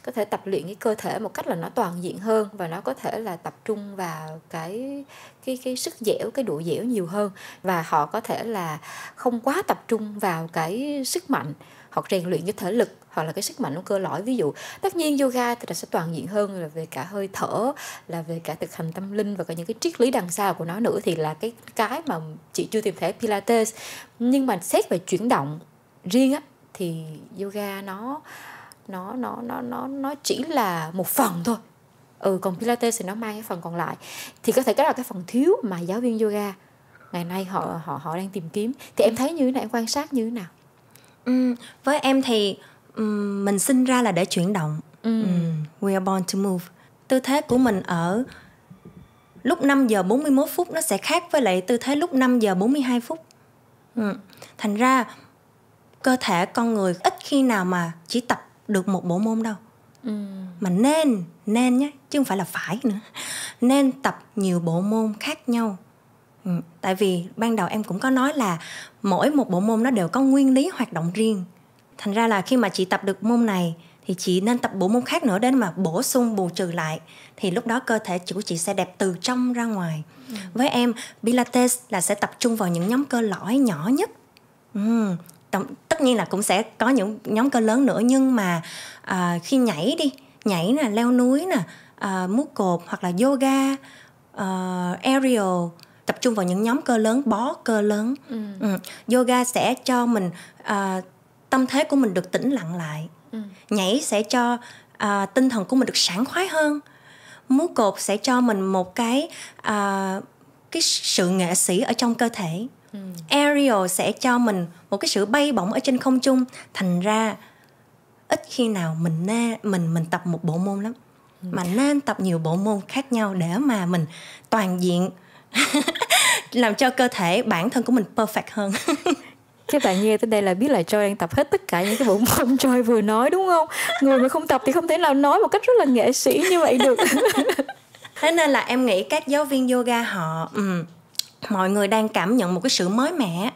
có thể tập luyện cái cơ thể một cách là nó toàn diện hơn và nó có thể là tập trung vào cái cái cái sức dẻo cái độ dẻo nhiều hơn và họ có thể là không quá tập trung vào cái sức mạnh hoặc rèn luyện cái thể lực hoặc là cái sức mạnh của cơ lõi ví dụ tất nhiên yoga thì là sẽ toàn diện hơn là về cả hơi thở là về cả thực hành tâm linh và cả những cái triết lý đằng sau của nó nữa thì là cái cái mà chị chưa tìm thấy pilates nhưng mà xét về chuyển động riêng á thì yoga nó nó nó nó nó nó chỉ là một phần thôi ừ còn pilates thì nó mang cái phần còn lại thì có thể cái là cái phần thiếu mà giáo viên yoga ngày nay họ họ họ đang tìm kiếm thì em thấy như thế nào em quan sát như thế nào Ừ, với em thì um, mình sinh ra là để chuyển động. Ừ. Um, we are born to move. Tư thế của mình ở lúc 5 giờ 41 phút nó sẽ khác với lại tư thế lúc 5 giờ 42 phút. Ừ. Thành ra cơ thể con người ít khi nào mà chỉ tập được một bộ môn đâu. Ừ. Mà nên, nên nhé, chứ không phải là phải nữa. Nên tập nhiều bộ môn khác nhau Ừ, tại vì ban đầu em cũng có nói là mỗi một bộ môn nó đều có nguyên lý hoạt động riêng. Thành ra là khi mà chị tập được môn này thì chị nên tập bộ môn khác nữa đến mà bổ sung bù trừ lại thì lúc đó cơ thể của chị sẽ đẹp từ trong ra ngoài. Ừ. Với em Pilates là sẽ tập trung vào những nhóm cơ lõi nhỏ nhất. Ừ. Tất nhiên là cũng sẽ có những nhóm cơ lớn nữa nhưng mà à, khi nhảy đi, nhảy nè, leo núi nè, à, múa cột hoặc là yoga, uh, aerial tập trung vào những nhóm cơ lớn bó cơ lớn ừ. Ừ. yoga sẽ cho mình uh, tâm thế của mình được tĩnh lặng lại ừ. nhảy sẽ cho uh, tinh thần của mình được sảng khoái hơn múa cột sẽ cho mình một cái uh, cái sự nghệ sĩ ở trong cơ thể ừ. aerial sẽ cho mình một cái sự bay bổng ở trên không trung thành ra ít khi nào mình na mình mình tập một bộ môn lắm ừ. mà nên tập nhiều bộ môn khác nhau để mà mình toàn diện làm cho cơ thể bản thân của mình perfect hơn các bạn nghe tới đây là biết là Joy đang tập hết tất cả những cái bộ môn Joy vừa nói đúng không? Người mà không tập thì không thể nào nói một cách rất là nghệ sĩ như vậy được. Thế nên là em nghĩ các giáo viên yoga họ um, mọi người đang cảm nhận một cái sự mới mẻ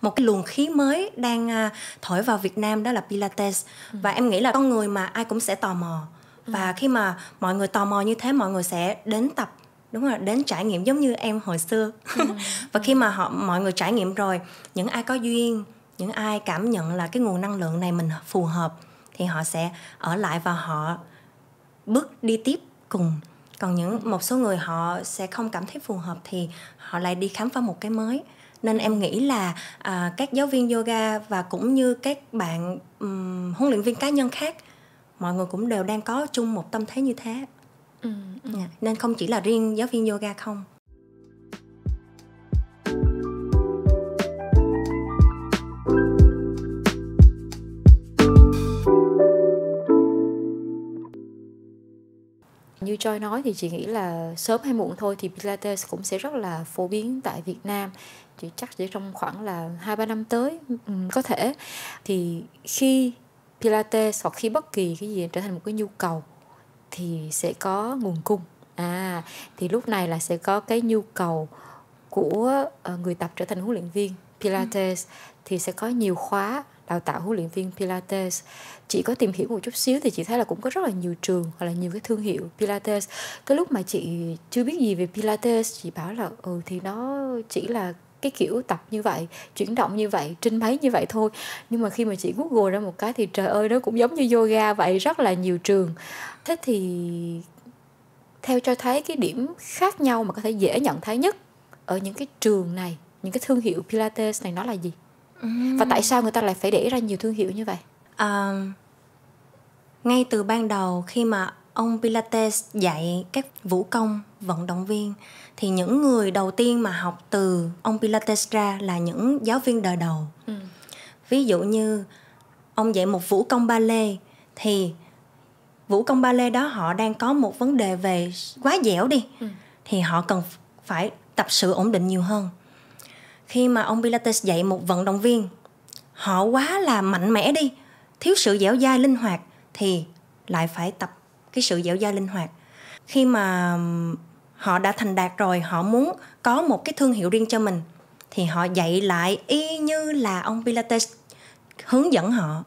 một cái luồng khí mới đang uh, thổi vào Việt Nam đó là Pilates ừ. và em nghĩ là con người mà ai cũng sẽ tò mò và ừ. khi mà mọi người tò mò như thế mọi người sẽ đến tập đúng rồi đến trải nghiệm giống như em hồi xưa ừ. và khi mà họ mọi người trải nghiệm rồi những ai có duyên những ai cảm nhận là cái nguồn năng lượng này mình phù hợp thì họ sẽ ở lại và họ bước đi tiếp cùng còn những một số người họ sẽ không cảm thấy phù hợp thì họ lại đi khám phá một cái mới nên em nghĩ là à, các giáo viên yoga và cũng như các bạn um, huấn luyện viên cá nhân khác mọi người cũng đều đang có chung một tâm thế như thế ừ, ừ. Dạ, nên không chỉ là riêng giáo viên yoga không như Joy nói thì chị nghĩ là sớm hay muộn thôi thì Pilates cũng sẽ rất là phổ biến tại Việt Nam chị chắc chỉ trong khoảng là hai ba năm tới ừ, có thể thì khi Pilates hoặc khi bất kỳ cái gì trở thành một cái nhu cầu thì sẽ có nguồn cung à thì lúc này là sẽ có cái nhu cầu của ờ, người tập trở thành huấn luyện viên Pilates ừ. thì sẽ có nhiều khóa đào tạo huấn luyện viên Pilates chị có tìm hiểu một chút xíu thì chị thấy là cũng có rất là nhiều trường hoặc là nhiều cái thương hiệu Pilates cái lúc mà chị chưa biết gì về Pilates chị bảo là ừ thì nó chỉ là cái kiểu tập như vậy chuyển động như vậy trên máy như vậy thôi nhưng mà khi mà chị google ra một cái thì trời ơi nó cũng giống như yoga vậy rất là nhiều trường thế thì theo cho thấy cái điểm khác nhau mà có thể dễ nhận thấy nhất ở những cái trường này những cái thương hiệu pilates này nó là gì và tại sao người ta lại phải để ra nhiều thương hiệu như vậy à, ngay từ ban đầu khi mà ông pilates dạy các vũ công vận động viên thì những người đầu tiên mà học từ ông pilates ra là những giáo viên đời đầu uhm. ví dụ như ông dạy một vũ công ballet thì vũ công ballet đó họ đang có một vấn đề về quá dẻo đi ừ. thì họ cần phải tập sự ổn định nhiều hơn khi mà ông pilates dạy một vận động viên họ quá là mạnh mẽ đi thiếu sự dẻo dai linh hoạt thì lại phải tập cái sự dẻo dai linh hoạt khi mà họ đã thành đạt rồi họ muốn có một cái thương hiệu riêng cho mình thì họ dạy lại y như là ông pilates hướng dẫn họ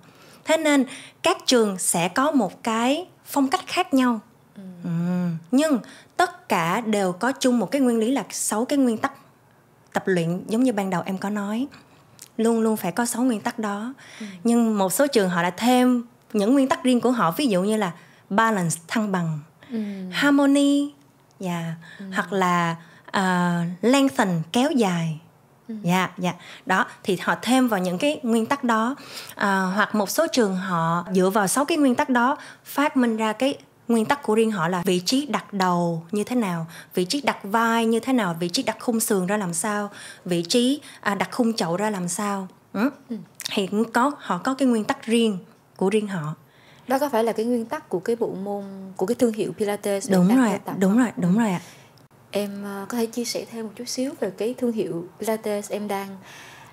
thế nên các trường sẽ có một cái phong cách khác nhau ừ. Ừ. nhưng tất cả đều có chung một cái nguyên lý là sáu cái nguyên tắc tập luyện giống như ban đầu em có nói luôn luôn phải có sáu nguyên tắc đó ừ. nhưng một số trường họ đã thêm những nguyên tắc riêng của họ ví dụ như là balance thăng bằng ừ. harmony yeah. Dạ, ừ. hoặc là uh, lengthen kéo dài Ừ. dạ dạ đó thì họ thêm vào những cái nguyên tắc đó à, hoặc một số trường họ dựa vào sáu cái nguyên tắc đó phát minh ra cái nguyên tắc của riêng họ là vị trí đặt đầu như thế nào vị trí đặt vai như thế nào vị trí đặt khung sườn ra làm sao vị trí à, đặt khung chậu ra làm sao ừ. ừ. thì có họ có cái nguyên tắc riêng của riêng họ đó có phải là cái nguyên tắc của cái bộ môn của cái thương hiệu Pilates đúng rồi đúng rồi đúng rồi ạ em ờ, có thể chia sẻ thêm một chút xíu về cái thương hiệu Pilates em đang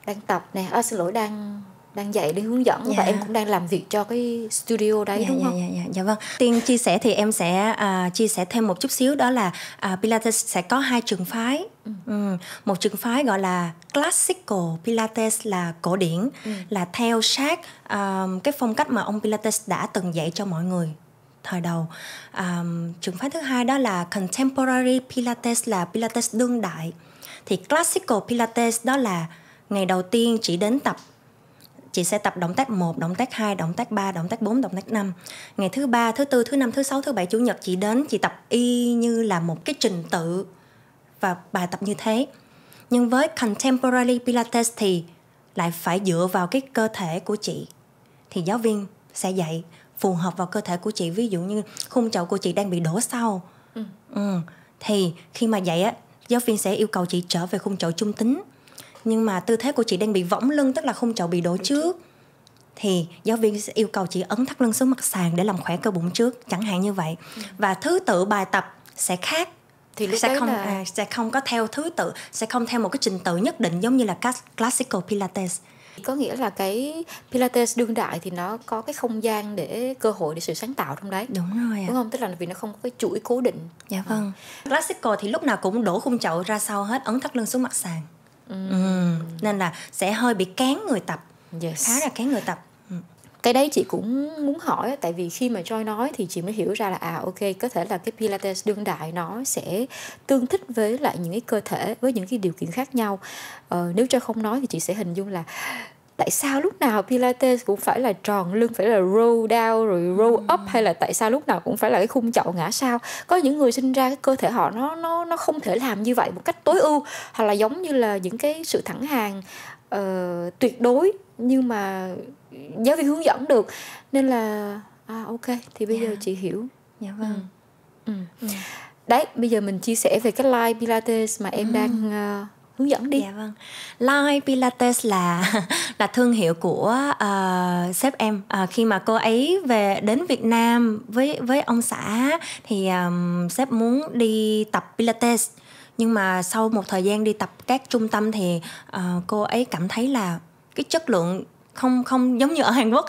đang tập nè à, xin lỗi đang đang dạy để hướng dẫn yeah. và dạ. em cũng đang làm việc cho cái studio đấy yeah, dạ, đúng yeah, dạ, không? Yeah, yeah, dạ vâng. Tiên chia sẻ thì em sẽ uh, chia sẻ thêm một chút xíu đó là uh, Pilates sẽ có hai trường phái. Ừ. ừ. Một trường phái gọi là classical Pilates là cổ điển ừ. là theo sát um, cái phong cách mà ông Pilates đã từng dạy cho mọi người thời đầu à, trường phái thứ hai đó là contemporary pilates là pilates đương đại thì classical pilates đó là ngày đầu tiên chỉ đến tập chị sẽ tập động tác 1, động tác 2, động tác 3, động tác 4, động tác 5. Ngày thứ ba, thứ tư, thứ năm, thứ sáu, thứ bảy, chủ nhật chị đến chị tập y như là một cái trình tự và bài tập như thế. Nhưng với contemporary pilates thì lại phải dựa vào cái cơ thể của chị thì giáo viên sẽ dạy phù hợp vào cơ thể của chị ví dụ như khung chậu của chị đang bị đổ sau ừ. Ừ. thì khi mà dạy á giáo viên sẽ yêu cầu chị trở về khung chậu trung tính nhưng mà tư thế của chị đang bị võng lưng tức là khung chậu bị đổ trước thì giáo viên sẽ yêu cầu chị ấn thắt lưng xuống mặt sàn để làm khỏe cơ bụng trước chẳng hạn như vậy ừ. và thứ tự bài tập sẽ khác thì lúc sẽ không là... à, sẽ không có theo thứ tự sẽ không theo một cái trình tự nhất định giống như là classical pilates có nghĩa là cái pilates đương đại thì nó có cái không gian để cơ hội để sự sáng tạo trong đấy đúng rồi đúng không tức là vì nó không có cái chuỗi cố định dạ ờ. vâng ừ. classical thì lúc nào cũng đổ khung chậu ra sau hết ấn thắt lưng xuống mặt sàn ừ. Ừ. nên là sẽ hơi bị kén người tập yes. khá là kén người tập cái đấy chị cũng muốn hỏi tại vì khi mà Joy nói thì chị mới hiểu ra là à ok có thể là cái Pilates đương đại nó sẽ tương thích với lại những cái cơ thể với những cái điều kiện khác nhau ờ, nếu cho không nói thì chị sẽ hình dung là tại sao lúc nào Pilates cũng phải là tròn lưng phải là roll down rồi roll up hay là tại sao lúc nào cũng phải là cái khung chậu ngã sao có những người sinh ra cái cơ thể họ nó nó nó không thể làm như vậy một cách tối ưu hoặc là giống như là những cái sự thẳng hàng uh, tuyệt đối nhưng mà giáo viên hướng dẫn được nên là à ok thì bây yeah. giờ dạ. chị hiểu dạ ừ. vâng Ừ. ừ. đấy bây giờ mình chia sẻ về cái live pilates mà em ừ. đang uh, hướng dẫn đi. Dạ vâng. Live Pilates là là thương hiệu của uh, sếp em. Uh, khi mà cô ấy về đến Việt Nam với với ông xã thì um, sếp muốn đi tập Pilates. Nhưng mà sau một thời gian đi tập các trung tâm thì uh, cô ấy cảm thấy là cái chất lượng không không giống như ở Hàn Quốc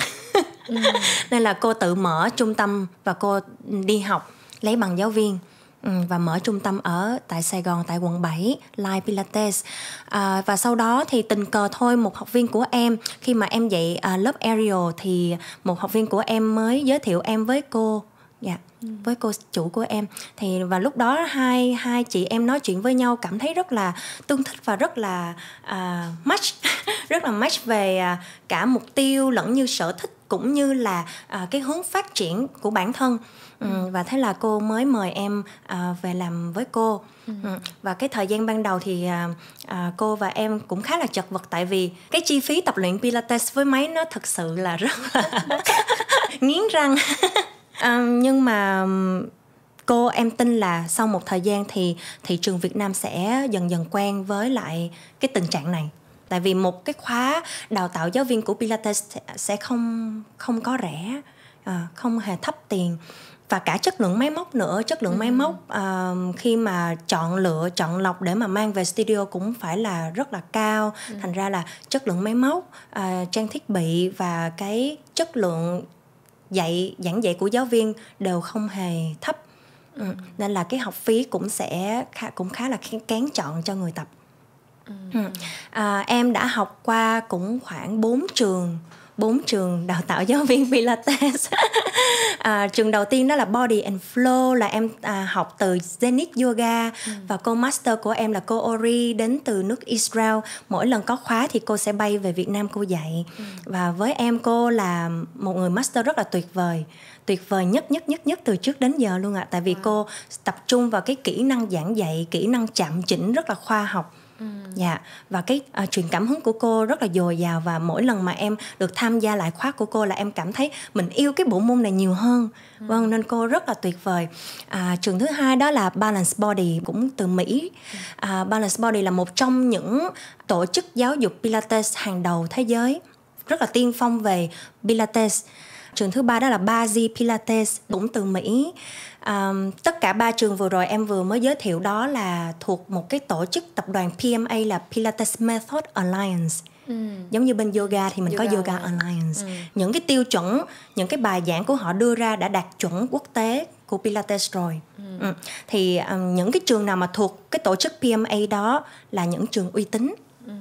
ừ. nên là cô tự mở trung tâm và cô đi học lấy bằng giáo viên ừ, và mở trung tâm ở tại Sài Gòn tại quận 7 Live Pilates à, và sau đó thì tình cờ thôi một học viên của em khi mà em dạy à, lớp aerial thì một học viên của em mới giới thiệu em với cô dạ yeah với cô chủ của em thì và lúc đó hai hai chị em nói chuyện với nhau cảm thấy rất là tương thích và rất là uh, match rất là match về uh, cả mục tiêu lẫn như sở thích cũng như là uh, cái hướng phát triển của bản thân ừ. ừ. và thế là cô mới mời em uh, về làm với cô ừ. Ừ. và cái thời gian ban đầu thì uh, uh, cô và em cũng khá là chật vật tại vì cái chi phí tập luyện pilates với máy nó thực sự là rất là nghiến răng à, nhưng mà cô em tin là sau một thời gian thì thị trường Việt Nam sẽ dần dần quen với lại cái tình trạng này tại vì một cái khóa đào tạo giáo viên của Pilates sẽ không không có rẻ à, không hề thấp tiền và cả chất lượng máy móc nữa chất lượng máy ừ. móc uh, khi mà chọn lựa chọn lọc để mà mang về studio cũng phải là rất là cao ừ. thành ra là chất lượng máy móc uh, trang thiết bị và cái chất lượng dạy giảng dạy của giáo viên đều không hề thấp ừ, ừ. nên là cái học phí cũng sẽ khá, cũng khá là kén chọn cho người tập ừ. ừ. À, em đã học qua cũng khoảng 4 trường bốn trường đào tạo giáo viên Pilates. à, trường đầu tiên đó là Body and Flow là em à, học từ Zenith Yoga ừ. và cô master của em là cô Ori đến từ nước Israel. Mỗi lần có khóa thì cô sẽ bay về Việt Nam cô dạy. Ừ. Và với em cô là một người master rất là tuyệt vời tuyệt vời nhất nhất nhất nhất từ trước đến giờ luôn ạ à. tại vì wow. cô tập trung vào cái kỹ năng giảng dạy kỹ năng chạm chỉnh rất là khoa học Dạ và cái uh, truyền cảm hứng của cô rất là dồi dào và mỗi lần mà em được tham gia lại khóa của cô là em cảm thấy mình yêu cái bộ môn này nhiều hơn. Ừ. Vâng nên cô rất là tuyệt vời. À, trường thứ hai đó là Balance Body cũng từ Mỹ. Ừ. À, Balance Body là một trong những tổ chức giáo dục Pilates hàng đầu thế giới rất là tiên phong về Pilates trường thứ ba đó là Bazi Pilates cũng từ Mỹ Um, tất cả ba trường vừa rồi em vừa mới giới thiệu đó là thuộc một cái tổ chức tập đoàn PMA là Pilates Method Alliance. Ừ. giống như bên yoga thì mình yoga có yoga rồi. alliance ừ. những cái tiêu chuẩn những cái bài giảng của họ đưa ra đã đạt chuẩn quốc tế của pilates rồi ừ. Ừ. thì um, những cái trường nào mà thuộc cái tổ chức pma đó là những trường uy tín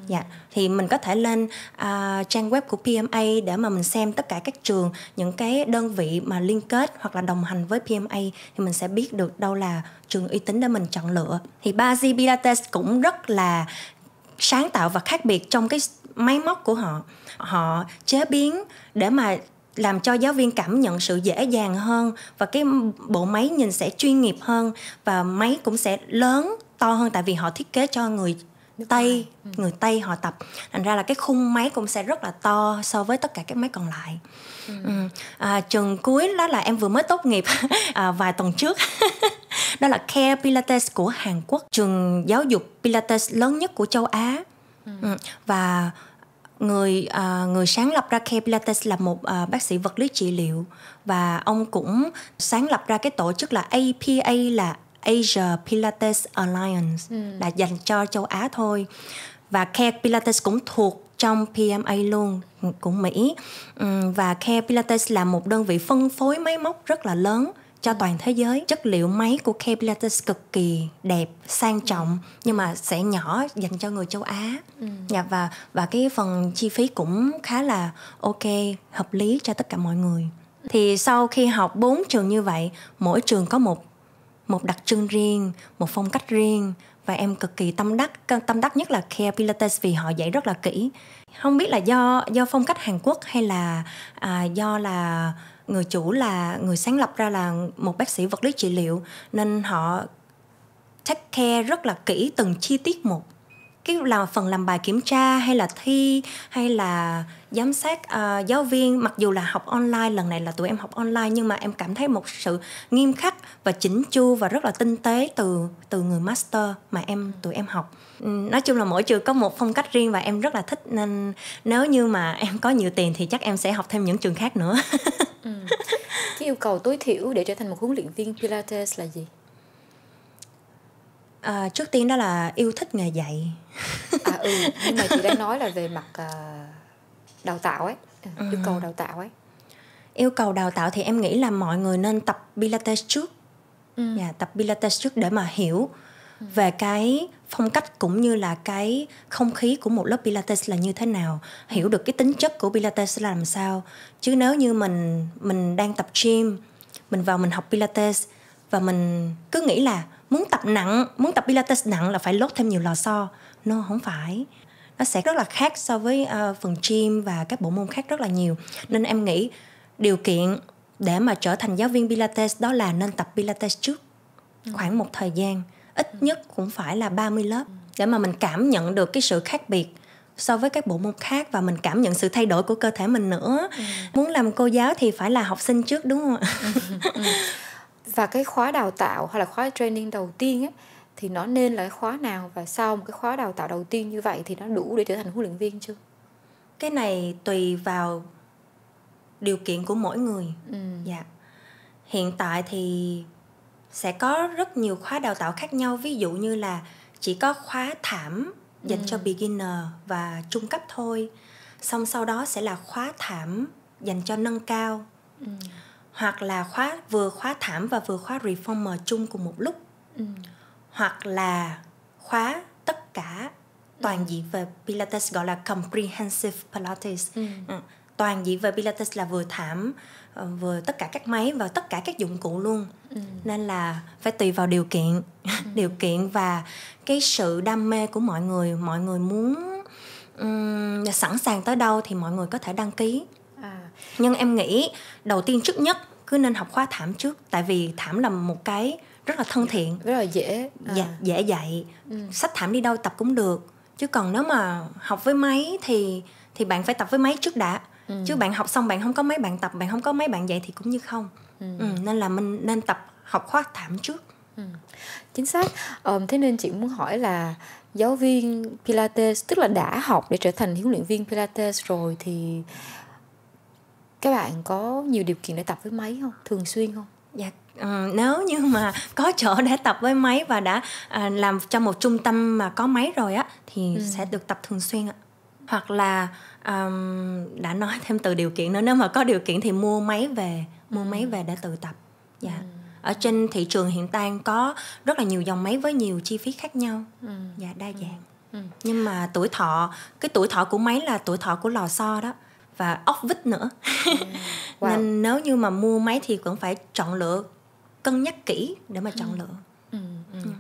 Dạ, thì mình có thể lên uh, trang web của PMA để mà mình xem tất cả các trường, những cái đơn vị mà liên kết hoặc là đồng hành với PMA thì mình sẽ biết được đâu là trường uy tín để mình chọn lựa. Thì 3G Pilates cũng rất là sáng tạo và khác biệt trong cái máy móc của họ. Họ chế biến để mà làm cho giáo viên cảm nhận sự dễ dàng hơn và cái bộ máy nhìn sẽ chuyên nghiệp hơn và máy cũng sẽ lớn to hơn tại vì họ thiết kế cho người Nước tây ừ. người tây họ tập thành ra là cái khung máy cũng sẽ rất là to so với tất cả các máy còn lại ừ. ừ. À, chừng cuối đó là em vừa mới tốt nghiệp à, vài tuần trước đó là care pilates của hàn quốc trường giáo dục pilates lớn nhất của châu á ừ. ừ. và người à, người sáng lập ra Care Pilates là một à, bác sĩ vật lý trị liệu và ông cũng sáng lập ra cái tổ chức là APA là Asia Pilates Alliance ừ. là dành cho châu Á thôi và Care Pilates cũng thuộc trong PMA luôn của Mỹ ừ, và Care Pilates là một đơn vị phân phối máy móc rất là lớn cho ừ. toàn thế giới chất liệu máy của Care Pilates cực kỳ đẹp sang trọng ừ. nhưng mà sẽ nhỏ dành cho người châu Á ừ. Dạ, và và cái phần chi phí cũng khá là ok hợp lý cho tất cả mọi người thì sau khi học 4 trường như vậy mỗi trường có một một đặc trưng riêng một phong cách riêng và em cực kỳ tâm đắc tâm đắc nhất là care pilates vì họ dạy rất là kỹ không biết là do do phong cách hàn quốc hay là à, do là người chủ là người sáng lập ra là một bác sĩ vật lý trị liệu nên họ take care rất là kỹ từng chi tiết một cái là phần làm bài kiểm tra hay là thi hay là giám sát uh, giáo viên mặc dù là học online lần này là tụi em học online nhưng mà em cảm thấy một sự nghiêm khắc và chỉnh chu và rất là tinh tế từ từ người master mà em tụi em học ừ, nói chung là mỗi trường có một phong cách riêng và em rất là thích nên nếu như mà em có nhiều tiền thì chắc em sẽ học thêm những trường khác nữa ừ. cái yêu cầu tối thiểu để trở thành một huấn luyện viên pilates là gì à, trước tiên đó là yêu thích nghề dạy à ừ nhưng mà chị đang nói là về mặt uh đào tạo ấy ừ, ừ. yêu cầu đào tạo ấy yêu cầu đào tạo thì em nghĩ là mọi người nên tập pilates trước ừ. yeah, dạ, tập pilates trước để mà hiểu về cái phong cách cũng như là cái không khí của một lớp pilates là như thế nào hiểu được cái tính chất của pilates là làm sao chứ nếu như mình mình đang tập gym mình vào mình học pilates và mình cứ nghĩ là muốn tập nặng muốn tập pilates nặng là phải lốt thêm nhiều lò xo no không phải nó sẽ rất là khác so với uh, phần gym và các bộ môn khác rất là nhiều nên em nghĩ điều kiện để mà trở thành giáo viên pilates đó là nên tập pilates trước ừ. khoảng một thời gian ít ừ. nhất cũng phải là 30 lớp để mà mình cảm nhận được cái sự khác biệt so với các bộ môn khác và mình cảm nhận sự thay đổi của cơ thể mình nữa ừ. muốn làm cô giáo thì phải là học sinh trước đúng không ạ ừ. và cái khóa đào tạo hoặc là khóa training đầu tiên ấy thì nó nên là cái khóa nào và sau một cái khóa đào tạo đầu tiên như vậy thì nó đủ để trở thành huấn luyện viên chưa cái này tùy vào điều kiện của mỗi người ừ. dạ hiện tại thì sẽ có rất nhiều khóa đào tạo khác nhau ví dụ như là chỉ có khóa thảm dành ừ. cho beginner và trung cấp thôi xong sau đó sẽ là khóa thảm dành cho nâng cao ừ. hoặc là khóa vừa khóa thảm và vừa khóa reformer chung cùng một lúc ừ hoặc là khóa tất cả toàn ừ. diện về Pilates gọi là comprehensive Pilates. Ừ. ừ toàn diện về Pilates là vừa thảm ờ, vừa tất cả các máy và tất cả các dụng cụ luôn. Ừ. Nên là phải tùy vào điều kiện, ừ. điều kiện và cái sự đam mê của mọi người, mọi người muốn um, sẵn sàng tới đâu thì mọi người có thể đăng ký. À. Nhưng em nghĩ đầu tiên trước nhất cứ nên học khóa thảm trước tại vì thảm là một cái rất là thân dạ, thiện rất là dễ dạ, à. dạ, dễ dạy ừ. sách thảm đi đâu tập cũng được chứ còn nếu mà học với máy thì thì bạn phải tập với máy trước đã ừ. chứ bạn học xong bạn không có máy bạn tập bạn không có máy bạn dạy thì cũng như không ừ. Ừ, nên là mình nên tập học khóa thảm trước ừ. chính xác ờ, thế nên chị muốn hỏi là giáo viên pilates tức là đã học để trở thành huấn luyện viên pilates rồi thì các bạn có nhiều điều kiện để tập với máy không thường xuyên không dạ Ờ, nếu như mà có chỗ để tập với máy và đã à, làm trong một trung tâm mà có máy rồi á thì ừ. sẽ được tập thường xuyên ạ hoặc là um, đã nói thêm từ điều kiện nữa nếu mà có điều kiện thì mua máy về mua ừ. máy về để tự tập dạ ừ. ở trên thị trường hiện tại có rất là nhiều dòng máy với nhiều chi phí khác nhau ừ. dạ đa ừ. dạng ừ. Ừ. nhưng mà tuổi thọ cái tuổi thọ của máy là tuổi thọ của lò xo đó và ốc vít nữa ừ. wow. nên nếu như mà mua máy thì cũng phải chọn lựa cân nhắc kỹ để mà chọn ừ. lựa ừ, ừ.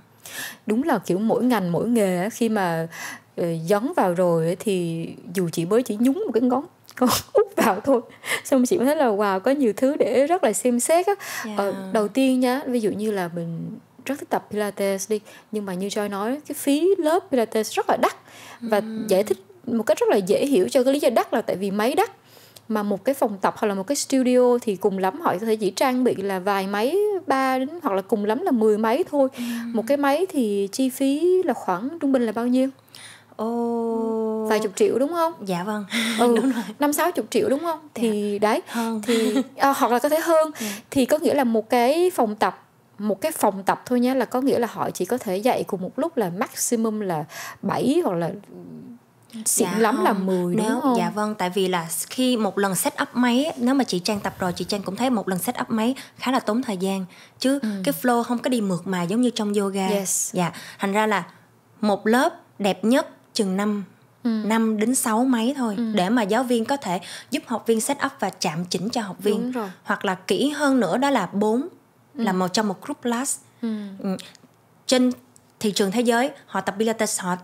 đúng là kiểu mỗi ngành mỗi nghề khi mà ờ, dấn vào rồi thì dù chị mới chỉ nhúng một cái ngón con úp vào thôi xong chị mới thấy là wow có nhiều thứ để rất là xem xét á ờ, yeah. ờ, đầu tiên nhá ví dụ như là mình rất thích tập pilates đi nhưng mà như joy nói cái phí lớp pilates rất là đắt và mm. giải thích một cách rất là dễ hiểu cho cái lý do đắt là tại vì máy đắt mà một cái phòng tập hoặc là một cái studio thì cùng lắm họ có thể chỉ trang bị là vài máy ba đến hoặc là cùng lắm là mười máy thôi ừ. một cái máy thì chi phí là khoảng trung bình là bao nhiêu Ồ... vài chục triệu đúng không dạ vâng ừ, năm sáu chục triệu đúng không thì dạ. đấy hơn. thì à, hoặc là có thể hơn dạ. thì có nghĩa là một cái phòng tập một cái phòng tập thôi nhé là có nghĩa là họ chỉ có thể dạy cùng một lúc là maximum là 7 hoặc là xịn dạ lắm không. là 10 nếu, không? Dạ vâng, tại vì là khi một lần set up máy nếu mà chị Trang tập rồi chị Trang cũng thấy một lần set up máy khá là tốn thời gian chứ ừ. cái flow không có đi mượt mà giống như trong yoga. Yes. Dạ, thành ra là một lớp đẹp nhất chừng 5 ừ. 5 đến 6 máy thôi ừ. để mà giáo viên có thể giúp học viên set up và chạm chỉnh cho học viên. Đúng rồi. Hoặc là kỹ hơn nữa đó là 4 ừ. là một trong một group class. Ừ. Ừ. Trên thị trường thế giới họ tập pilates họ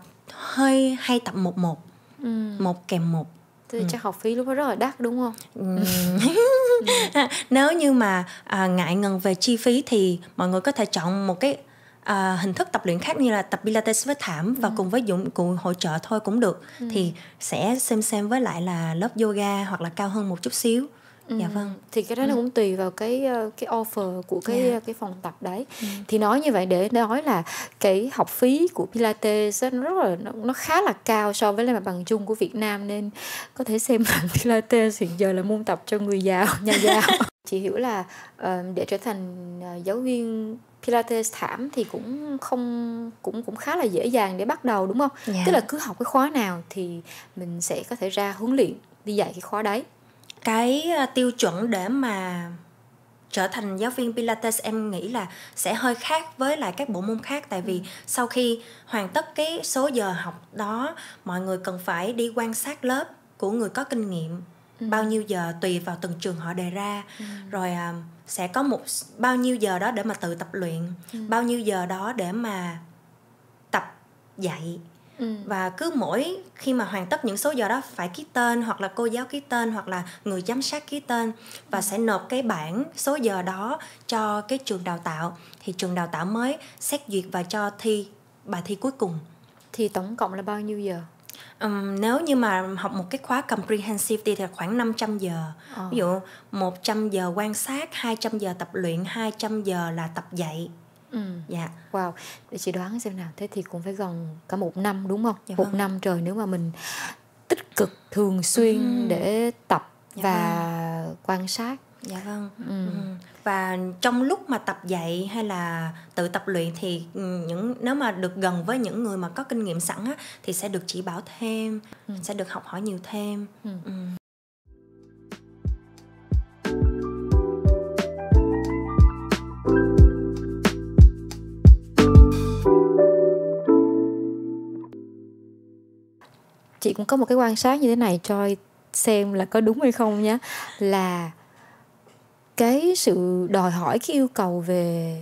hơi hay tập một một ừ. một kèm một thì ừ. chắc học phí lúc đó rất là đắt đúng không ừ. nếu như mà à, ngại ngần về chi phí thì mọi người có thể chọn một cái à, hình thức tập luyện khác như là tập pilates với thảm và ừ. cùng với dụng cụ hỗ trợ thôi cũng được ừ. thì sẽ xem xem với lại là lớp yoga hoặc là cao hơn một chút xíu dạ vâng thì cái đó ừ. nó cũng tùy vào cái ờ, cái offer của cái yeah. Dạ. Ờ, cái phòng tập đấy ừ. thì nói như vậy để nói là cái học phí của pilates nó rất là nó, nó khá là cao so với lại mặt bằng chung của Việt Nam nên có thể xem là pilates hiện giờ là môn tập cho người giàu nhà giàu chị hiểu là ờ, để trở thành giáo viên Pilates thảm thì cũng không cũng cũng khá là dễ dàng để bắt đầu đúng không? Yeah. Dạ. Tức là cứ học cái khóa nào thì mình sẽ có thể ra huấn luyện đi dạy cái khóa đấy cái ờ, tiêu chuẩn để mà trở thành giáo viên Pilates em nghĩ là sẽ hơi khác với lại các bộ môn khác tại vì ừ. sau khi hoàn tất cái số giờ học đó mọi người cần phải đi quan sát lớp của người có kinh nghiệm ừ. bao nhiêu giờ tùy vào từng trường họ đề ra ừ. rồi à, sẽ có một bao nhiêu giờ đó để mà tự tập luyện ừ. bao nhiêu giờ đó để mà tập dạy Ừ. và cứ mỗi khi mà hoàn tất những số giờ đó phải ký tên hoặc là cô giáo ký tên hoặc là người giám sát ký tên và ừ. sẽ nộp cái bản số giờ đó cho cái trường đào tạo thì trường đào tạo mới xét duyệt và cho thi bài thi cuối cùng thì tổng cộng là bao nhiêu giờ Um, nếu như mà học một cái khóa comprehensive thì là khoảng 500 giờ. Ờ. Ví dụ 100 giờ quan sát, 200 giờ tập luyện, 200 giờ là tập dạy. Ừ. Dạ, wow. Để chị đoán xem nào, thế thì cũng phải gần cả một năm đúng không? Dạ, một vâng. năm trời nếu mà mình tích cực thường xuyên ừ. để tập dạ, và vâng. quan sát. Dạ vâng. ừ. ừ. Và trong lúc mà tập dạy hay là tự tập luyện thì ừ, những nếu mà được gần với những người mà có kinh nghiệm sẵn á thì sẽ được chỉ bảo thêm, ừ. sẽ được học hỏi nhiều thêm. Ừ. Ừ. chị cũng có một cái quan sát như thế này cho xem là có đúng hay không nhé là cái sự đòi hỏi cái yêu cầu về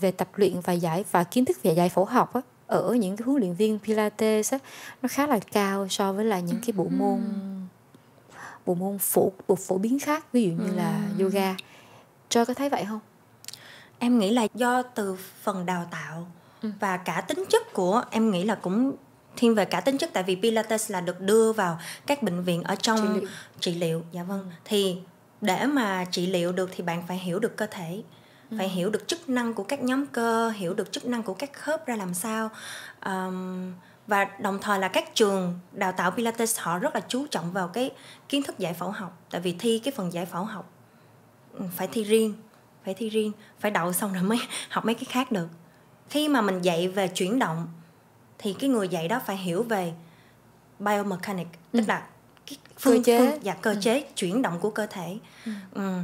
về tập luyện và giải và kiến thức về giải phẫu học á, ở những cái huấn luyện viên Pilates á, nó khá là cao so với là những cái bộ môn bộ môn phổ bộ phổ biến khác ví dụ như là yoga cho có thấy vậy không? Em nghĩ là do từ phần đào tạo ừ. và cả tính chất của em nghĩ là cũng thiên về cả tính chất tại vì pilates là được đưa vào các bệnh viện ở trong trị liệu, trị liệu. dạ vâng thì để mà trị liệu được thì bạn phải hiểu được cơ thể ừ. phải hiểu được chức năng của các nhóm cơ hiểu được chức năng của các khớp ra làm sao um, và đồng thời là các trường đào tạo pilates họ rất là chú trọng vào cái kiến thức giải phẫu học tại vì thi cái phần giải phẫu học ừ, phải thi riêng phải thi riêng phải đậu xong rồi mới học mấy cái khác được khi mà mình dạy về chuyển động thì cái người dạy đó phải hiểu về biomechanic ừ. tức là cái phương cơ chế phương, dạ, cơ ừ. chế chuyển động của cơ thể ừ. Ừ.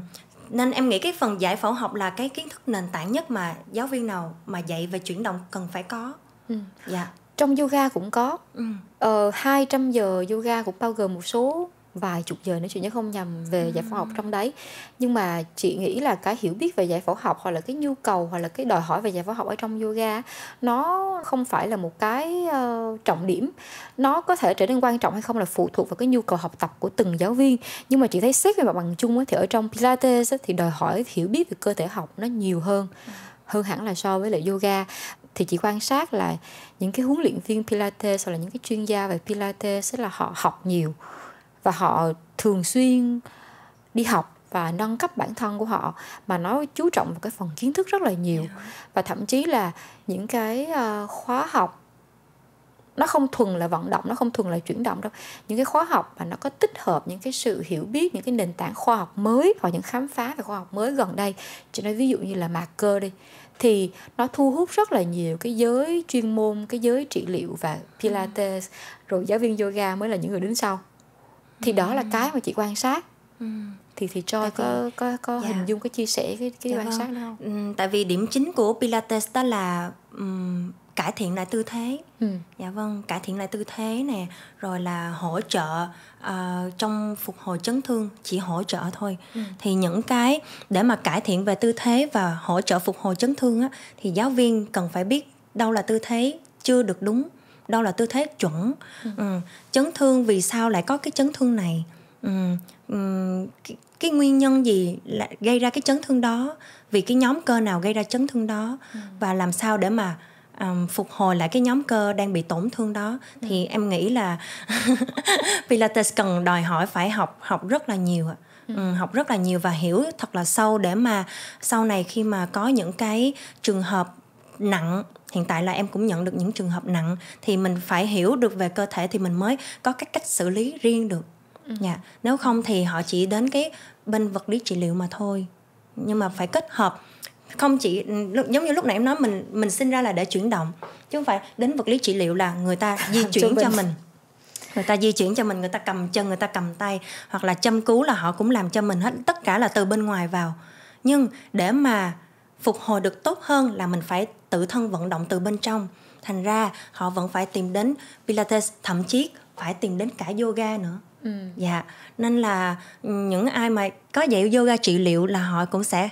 nên em nghĩ cái phần giải phẫu học là cái kiến thức nền tảng nhất mà giáo viên nào mà dạy về chuyển động cần phải có ừ. dạ trong yoga cũng có ừ. ờ, 200 giờ yoga cũng bao gồm một số vài chục giờ nói chuyện nhớ không nhầm về giải phẫu học trong đấy nhưng mà chị nghĩ là cái hiểu biết về giải phẫu học hoặc là cái nhu cầu hoặc là cái đòi hỏi về giải phẫu học ở trong yoga nó không phải là một cái uh, trọng điểm nó có thể trở nên quan trọng hay không là phụ thuộc vào cái nhu cầu học tập của từng giáo viên nhưng mà chị thấy xét về mặt bằng chung ấy, thì ở trong pilates ấy, thì đòi hỏi hiểu biết về cơ thể học nó nhiều hơn hơn hẳn là so với lại yoga thì chị quan sát là những cái huấn luyện viên pilates hoặc là những cái chuyên gia về pilates sẽ là họ học nhiều và họ thường xuyên đi học và nâng cấp bản thân của họ mà nó chú trọng vào cái phần kiến thức rất là nhiều dạ. và thậm chí là những cái ờ, khóa học nó không thuần là vận động nó không thuần là chuyển động đâu những cái khóa học mà nó có tích hợp những cái sự hiểu biết những cái nền tảng khoa học mới hoặc những khám phá về khoa học mới gần đây cho nên ví dụ như là mạc cơ đi thì nó thu hút rất là nhiều cái giới chuyên môn cái giới trị liệu và pilates ừ. rồi giáo viên yoga mới là những người đứng sau thì đó là cái mà chị quan sát thì thì cho có có có dạ. hình dung có chia sẻ cái cái dạ quan vâng. sát đó không? Ừ, tại vì điểm chính của Pilates đó là um, cải thiện lại tư thế, ừ. dạ vâng cải thiện lại tư thế nè, rồi là hỗ trợ uh, trong phục hồi chấn thương chỉ hỗ trợ thôi. Ừ. Thì những cái để mà cải thiện về tư thế và hỗ trợ phục hồi chấn thương á, thì giáo viên cần phải biết đâu là tư thế chưa được đúng đâu là tư thế chuẩn ừ. chấn thương vì sao lại có cái chấn thương này ừ. ừ. Cái, cái nguyên nhân gì là gây ra cái chấn thương đó vì cái nhóm cơ nào gây ra chấn thương đó ừ. và làm sao để mà um, phục hồi lại cái nhóm cơ đang bị tổn thương đó ừ. thì em nghĩ là pilates cần đòi hỏi phải học học rất là nhiều ừ. ừ, học rất là nhiều và hiểu thật là sâu để mà sau này khi mà có những cái trường hợp nặng hiện tại là em cũng nhận được những trường hợp nặng thì mình phải hiểu được về cơ thể thì mình mới có các cách xử lý riêng được ừ. dạ yeah. nếu không thì họ chỉ đến cái bên vật lý trị liệu mà thôi nhưng mà phải kết hợp không chỉ ừ, giống như lúc nãy em nói mình mình sinh ra là để chuyển động chứ không phải đến vật lý trị liệu là người ta di chuyển cho mình người ta di chuyển cho mình người ta cầm chân người ta cầm tay hoặc là châm cứu là họ cũng làm cho mình hết tất cả là từ bên ngoài vào nhưng để mà phục hồi được tốt hơn là mình phải tự thân vận động từ bên trong thành ra họ vẫn phải tìm đến pilates thậm chí phải tìm đến cả yoga nữa ừ. dạ nên là ừ, những ai mà có dạy yoga trị liệu là họ cũng sẽ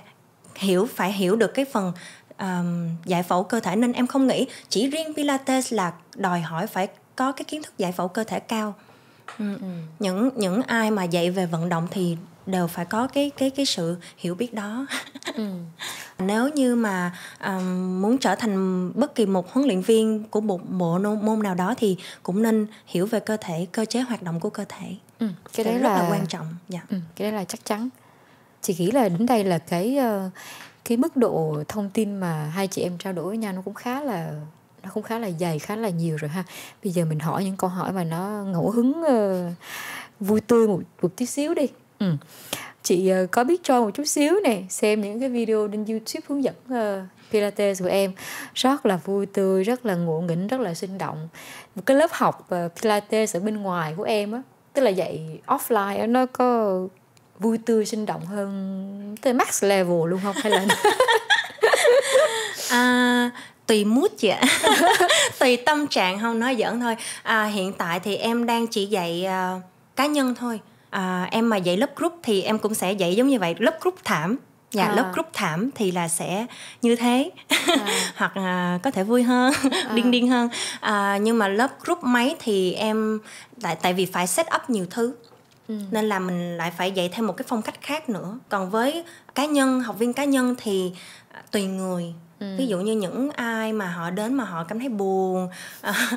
hiểu phải hiểu được cái phần um, giải phẫu cơ thể nên em không nghĩ chỉ riêng pilates là đòi hỏi phải có cái kiến thức giải phẫu cơ thể cao Ừ. những những ai mà dạy về vận động thì đều phải có cái cái cái sự hiểu biết đó ừ. nếu như mà um, muốn trở thành bất kỳ một huấn luyện viên của một bộ môn nào đó thì cũng nên hiểu về cơ thể cơ chế hoạt động của cơ thể ừ. cái đấy, rất là, là quan trọng dạ. ừ. cái đấy là chắc chắn chị nghĩ là đến đây là cái ờ, cái mức độ thông tin mà hai chị em trao đổi với nhau nó cũng khá là nó cũng khá là dày khá là nhiều rồi ha bây giờ mình hỏi những câu hỏi mà nó ngẫu hứng uh, vui tươi một một tí xíu đi ừ. chị uh, có biết cho một chút xíu này xem những cái video trên youtube hướng dẫn uh, Pilates của em rất là vui tươi rất là ngộ nghĩnh rất là sinh động một cái lớp học uh, Pilates ở bên ngoài của em á tức là dạy offline nó có vui tươi sinh động hơn tới max level luôn không hay là à, tùy mút chị ạ tùy tâm trạng không nói giỡn thôi à, hiện tại thì em đang chỉ dạy uh, cá nhân thôi à, em mà dạy lớp group thì em cũng sẽ dạy giống như vậy lớp group thảm dạ à. lớp group thảm thì là sẽ như thế à. hoặc là có thể vui hơn à. điên điên hơn à, nhưng mà lớp group máy thì em tại tại vì phải set up nhiều thứ Ừ. nên là mình lại phải dạy thêm một cái phong cách khác nữa còn với cá nhân học viên cá nhân thì tùy người ừ. ví dụ như những ai mà họ đến mà họ cảm thấy buồn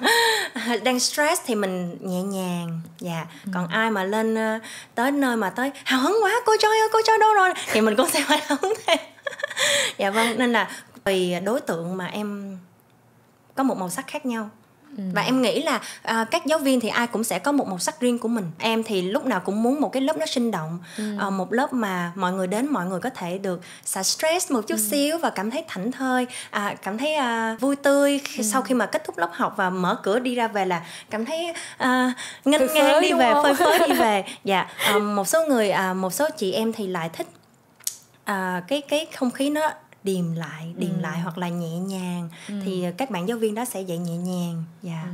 đang stress thì mình nhẹ nhàng dạ ừ. còn ai mà lên ờ, tới nơi mà tới hào hứng quá cô choi ơi cô choi đâu rồi thì mình cũng sẽ phải hào hứng theo dạ vâng nên là tùy đối tượng mà em có một màu sắc khác nhau và em nghĩ là à, các giáo viên thì ai cũng sẽ có một màu sắc riêng của mình em thì lúc nào cũng muốn một cái lớp nó sinh động ừ. à, một lớp mà mọi người đến mọi người có thể được xả stress một chút ừ. xíu và cảm thấy thảnh thơi à, cảm thấy à, vui tươi ừ. sau khi mà kết thúc lớp học và mở cửa đi ra về là cảm thấy à, nghênh ngang đi về phơi phới đi về dạ à, một số người à, một số chị em thì lại thích à, cái cái không khí nó điềm lại điềm ừ. lại hoặc là nhẹ nhàng ừ. thì ờ, các bạn giáo viên đó sẽ dạy nhẹ nhàng dạ yeah.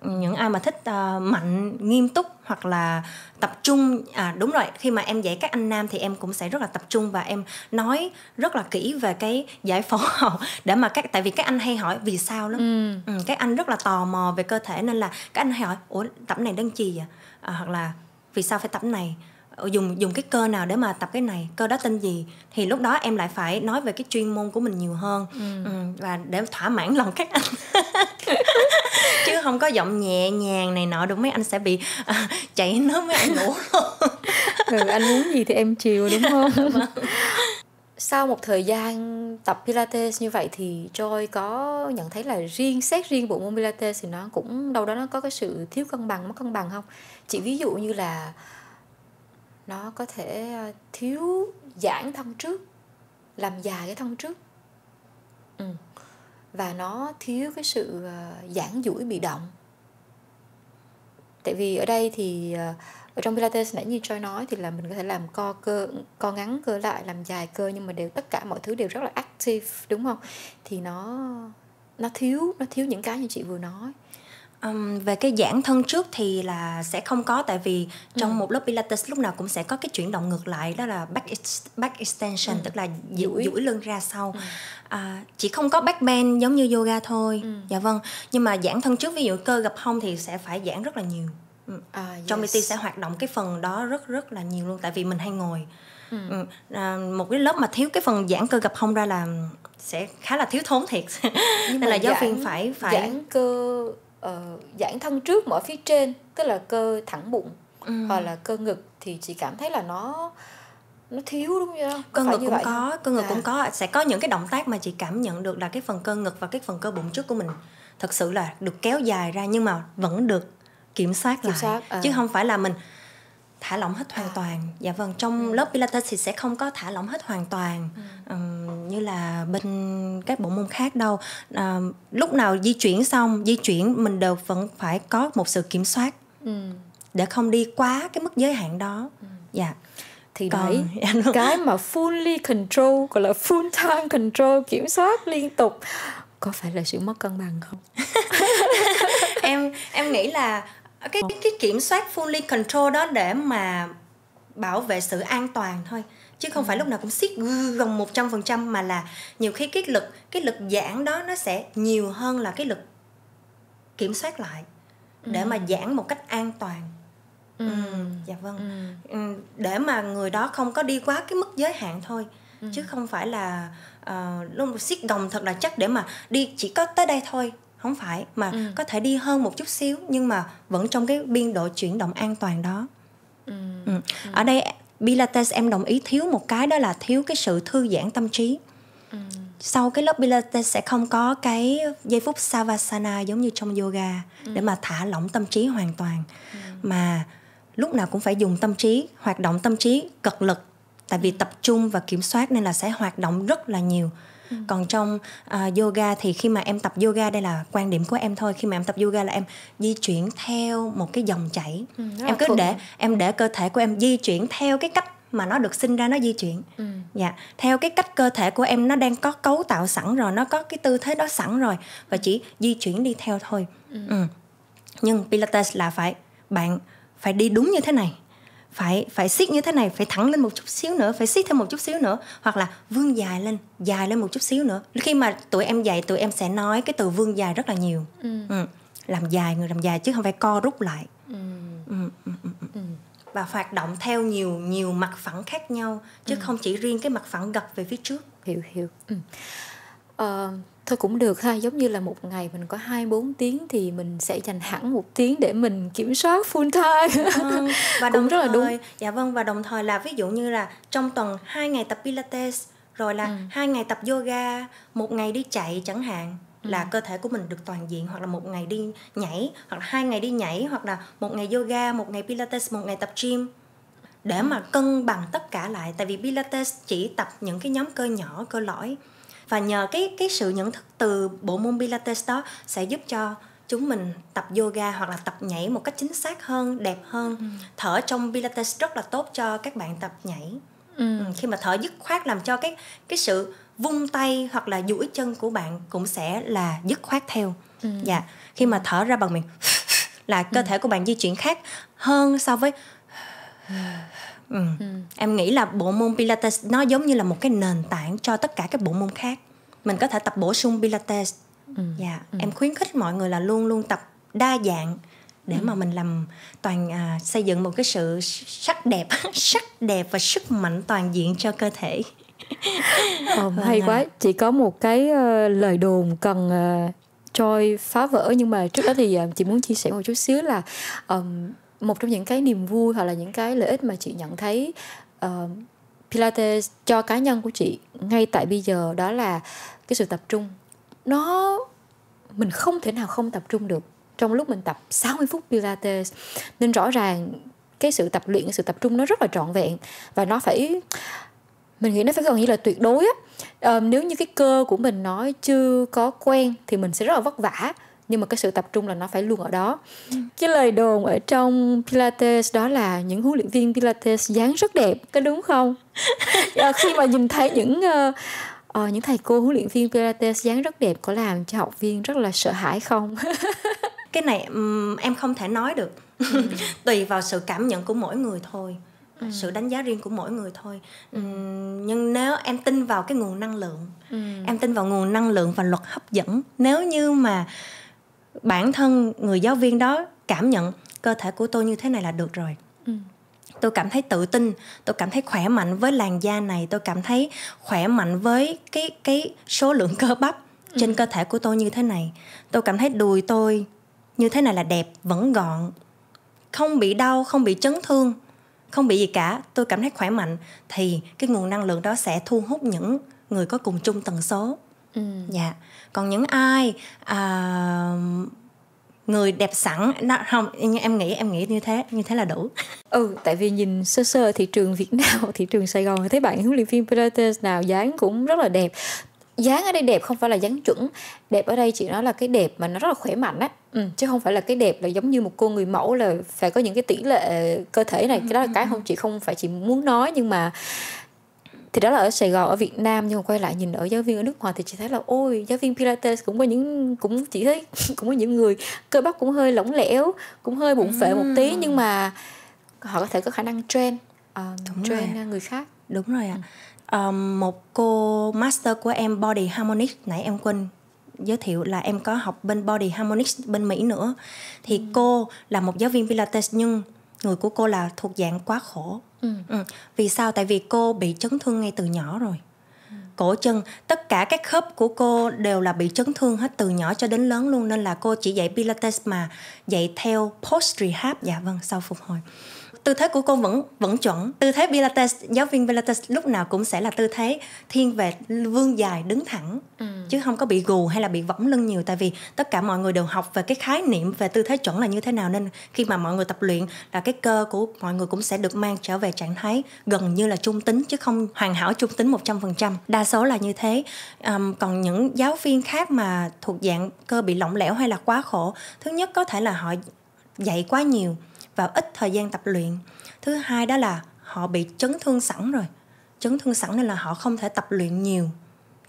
ừ. những ai mà thích uh, mạnh nghiêm túc hoặc là tập trung à đúng rồi khi mà em dạy các anh nam thì em cũng sẽ rất là tập trung và em nói rất là kỹ về cái giải phẫu để mà các tại vì các anh hay hỏi vì sao lắm ừ. Ừ, các anh rất là tò mò về cơ thể nên là các anh hay hỏi ủa tập này đơn chi vậy à, hoặc là vì sao phải tập này Ờ, dùng dùng cái cơ nào để mà tập cái này cơ đó tên gì thì lúc đó em lại phải nói về cái chuyên môn của mình nhiều hơn ừ. Ừ, và để thỏa mãn lòng các anh chứ không có giọng nhẹ nhàng này nọ đúng mấy anh sẽ bị à, chạy nó mấy anh ngủ luôn ừ, anh muốn gì thì em chiều đúng không vâng. sau một thời gian tập Pilates như vậy thì Joy có nhận thấy là riêng xét riêng bộ môn Pilates thì nó cũng đâu đó nó có cái sự thiếu cân bằng mất cân bằng không? Chỉ ví dụ như là nó có thể ờ, thiếu giãn thân trước làm dài cái thân trước ừ. và nó thiếu cái sự ờ, giãn duỗi bị động tại vì ở đây thì ờ, ở trong pilates nãy như Joy nói thì là mình có thể làm co cơ co ngắn cơ lại làm dài cơ nhưng mà đều tất cả mọi thứ đều rất là active đúng không thì nó nó thiếu nó thiếu những cái như chị vừa nói Um, về cái giãn thân trước thì là sẽ không có tại vì trong ừ. một lớp pilates lúc nào cũng sẽ có cái chuyển động ngược lại đó là back back extension ừ. tức là duỗi duỗi lưng ra sau ừ. à, chỉ không có back bend giống như yoga thôi ừ. dạ vâng nhưng mà giãn thân trước ví dụ cơ gập hông thì sẽ phải giãn rất là nhiều ừ. à, yes. PT sẽ hoạt động cái phần đó rất rất là nhiều luôn tại vì mình hay ngồi Ừ. ừ. À, một cái lớp mà thiếu cái phần giãn cơ gập hông ra là sẽ khá là thiếu thốn thiệt nên là giáo viên phải phải giãn cơ Ờ, giãn thân trước mở phía trên tức là cơ thẳng bụng ừ. hoặc là cơ ngực thì chị cảm thấy là nó nó thiếu đúng không? Cơ ngực cũng vậy. có, cơ ngực à. cũng có sẽ có những cái động tác mà chị cảm nhận được là cái phần cơ ngực và cái phần cơ bụng trước của mình thật sự là được kéo dài ra nhưng mà vẫn được kiểm soát kiểm lại soát, à. chứ không phải là mình thả lỏng hết hoàn à. toàn dạ vâng trong ừ. lớp pilates thì sẽ không có thả lỏng hết hoàn toàn um, như là bên các bộ môn khác đâu um, lúc nào di chuyển xong di chuyển mình đều vẫn phải có một sự kiểm soát ừ. để không đi quá cái mức giới hạn đó dạ thì Còn, dạ, cái mà fully control gọi là full time control kiểm soát liên tục có phải là sự mất cân bằng không em em nghĩ là Ờ, cái, cái cái kiểm soát fully control đó để mà bảo vệ sự an toàn thôi chứ không ừ. phải lúc nào cũng siết gần một trăm phần trăm mà là nhiều khi cái lực cái lực giãn đó nó sẽ nhiều hơn là cái lực kiểm soát lại ừ. để ừ. mà giãn một cách an toàn ừ. ừ dạ vâng ừ. ừ. để mà người đó không có đi quá cái mức giới hạn thôi ừ. chứ không phải là uh, ờ, luôn siết gồng thật là chắc để mà đi chỉ có tới đây thôi không phải mà ừ. có thể đi hơn một chút xíu nhưng mà vẫn trong cái biên độ chuyển động an toàn đó ừ. ừ. Ừ. ở đây pilates em đồng ý thiếu một cái đó là thiếu cái sự thư giãn tâm trí ừ. sau cái lớp pilates sẽ không có cái giây phút savasana giống như trong yoga ừ. để mà thả lỏng tâm trí hoàn toàn ừ. mà lúc nào cũng phải dùng tâm trí hoạt động tâm trí cật lực tại vì ừ. tập trung và kiểm soát nên là sẽ hoạt động rất là nhiều Ừ. còn trong uh, yoga thì khi mà em tập yoga đây là quan điểm của em thôi khi mà em tập yoga là em di chuyển theo một cái dòng chảy ừ, em cứ thuận. để em để cơ thể của em di chuyển theo cái cách mà nó được sinh ra nó di chuyển ừ. dạ theo cái cách cơ thể của em nó đang có cấu tạo sẵn rồi nó có cái tư thế đó sẵn rồi và chỉ di chuyển đi theo thôi ừ. Ừ. nhưng pilates là phải bạn phải đi đúng như thế này phải phải siết như thế này phải thẳng lên một chút xíu nữa phải siết thêm một chút xíu nữa hoặc là vương dài lên dài lên một chút xíu nữa khi mà tụi em dạy tụi em sẽ nói cái từ vương dài rất là nhiều ừ. Ừ. làm dài người làm dài chứ không phải co rút lại ừ. ừ. Ừ. Ừ. Ừ. Ừ. và hoạt động theo nhiều nhiều mặt phẳng khác nhau chứ ừ. không chỉ riêng cái mặt phẳng gập về phía trước hiểu hiểu ừ. uh, thôi cũng được ha giống như là một ngày mình có hai bốn tiếng thì mình sẽ dành hẳn một tiếng để mình kiểm soát full time ừ, và cũng rất thời, là đúng dạ vâng và đồng thời là ví dụ như là trong tuần hai ngày tập pilates rồi là ừ. hai ừ. ngày tập yoga một ngày đi chạy chẳng hạn ừ. là ừ. cơ thể của mình được toàn diện hoặc là một ngày đi nhảy hoặc là hai ngày đi nhảy hoặc là một ngày yoga một ngày pilates một ngày tập gym để ừ. mà cân bằng tất cả lại tại vì pilates chỉ tập những cái nhóm cơ nhỏ cơ lõi và nhờ cái cái sự nhận thức từ bộ môn pilates đó sẽ giúp cho chúng mình tập yoga hoặc là tập nhảy một cách chính xác hơn đẹp hơn ừ. thở trong pilates rất là tốt cho các bạn tập nhảy ừ. ừ khi mà thở dứt khoát làm cho cái cái sự vung tay hoặc là duỗi chân của bạn cũng sẽ là dứt khoát theo ừ. dạ khi mà thở ra bằng miệng là cơ ừ. thể của bạn di chuyển khác hơn so với Ừ. ừ. em nghĩ là bộ môn pilates nó giống như là một cái nền tảng cho tất cả các bộ môn khác mình có thể tập bổ sung pilates ừ. yeah. Dạ. ừ. em khuyến khích mọi người là luôn luôn tập đa dạng để ừ. mà mình làm toàn à, xây dựng một cái sự sắc đẹp sắc đẹp và sức mạnh toàn diện cho cơ thể ờ, hay vâng quá chị có một cái uh, lời đồn cần uh, ờ, Troy phá vỡ nhưng mà trước đó thì uh, chị muốn chia sẻ một chút xíu là um, một trong những cái niềm vui hoặc là những cái lợi ích mà chị nhận thấy uh, Pilates cho cá nhân của chị ngay tại bây giờ đó là cái sự tập trung nó mình không thể nào không tập trung được trong lúc mình tập 60 phút Pilates nên rõ ràng cái sự tập luyện cái sự tập trung nó rất là trọn vẹn và nó phải mình nghĩ nó phải gần như là tuyệt đối á à, nếu như cái cơ của mình nó chưa có quen thì mình sẽ rất là vất vả nhưng mà cái sự tập trung là nó phải luôn ở đó ừ. cái lời đồn ở trong pilates đó là những huấn luyện viên pilates dáng rất đẹp có đúng không à, khi mà nhìn thấy những uh, uh, những thầy cô huấn luyện viên pilates dáng rất đẹp có làm cho học viên rất là sợ hãi không cái này um, em không thể nói được ừ. tùy vào sự cảm nhận của mỗi người thôi ừ. sự đánh giá riêng của mỗi người thôi ừ. nhưng nếu em tin vào cái nguồn năng lượng ừ. em tin vào nguồn năng lượng và luật hấp dẫn nếu như mà bản thân người giáo viên đó cảm nhận cơ thể của tôi như thế này là được rồi ừ. tôi cảm thấy tự tin tôi cảm thấy khỏe mạnh với làn da này tôi cảm thấy khỏe mạnh với cái cái số lượng cơ bắp trên ừ. cơ thể của tôi như thế này tôi cảm thấy đùi tôi như thế này là đẹp vẫn gọn không bị đau không bị chấn thương không bị gì cả tôi cảm thấy khỏe mạnh thì cái nguồn năng lượng đó sẽ thu hút những người có cùng chung tần số Ừ. dạ còn những ai à, người đẹp sẵn nó không nhưng em nghĩ em nghĩ như thế như thế là đủ ừ tại vì nhìn sơ sơ thị trường việt nam thị trường sài gòn thấy bạn huấn luyện viên pilates nào dáng cũng rất là đẹp dáng ở đây đẹp không phải là dáng chuẩn đẹp ở đây chị nói là cái đẹp mà nó rất là khỏe mạnh á ừ, chứ không phải là cái đẹp là giống như một cô người mẫu là phải có những cái tỷ lệ cơ thể này cái đó là cái ừ. không chị không phải chị muốn nói nhưng mà thì đó là ở Sài Gòn ở Việt Nam nhưng mà quay lại nhìn ở giáo viên ở nước ngoài thì chị thấy là ôi giáo viên Pilates cũng có những cũng chỉ thấy cũng có những người cơ bắp cũng hơi lỏng lẻo cũng hơi bụng phệ một tí nhưng mà họ có thể có khả năng train uh, train rồi. người khác đúng rồi ạ à. um, một cô master của em Body Harmonics nãy em quên giới thiệu là em có học bên Body Harmonics bên Mỹ nữa thì ừ. cô là một giáo viên Pilates nhưng người của cô là thuộc dạng quá khổ ừ. Ừ. vì sao tại vì cô bị chấn thương ngay từ nhỏ rồi cổ chân tất cả các khớp của cô đều là bị chấn thương hết từ nhỏ cho đến lớn luôn nên là cô chỉ dạy pilates mà dạy theo post rehab dạ vâng sau phục hồi tư thế của cô vẫn vẫn chuẩn tư thế pilates giáo viên pilates lúc nào cũng sẽ là tư thế thiên về vương dài đứng thẳng ừ. chứ không có bị gù hay là bị võng lưng nhiều tại vì tất cả mọi người đều học về cái khái niệm về tư thế chuẩn là như thế nào nên khi mà mọi người tập luyện là cái cơ của mọi người cũng sẽ được mang trở về trạng thái gần như là trung tính chứ không hoàn hảo trung tính 100% đa số là như thế um, còn những giáo viên khác mà thuộc dạng cơ bị lỏng lẻo hay là quá khổ thứ nhất có thể là họ dạy quá nhiều và ít thời gian tập luyện thứ hai đó là họ bị chấn thương sẵn rồi chấn thương sẵn nên là họ không thể tập luyện nhiều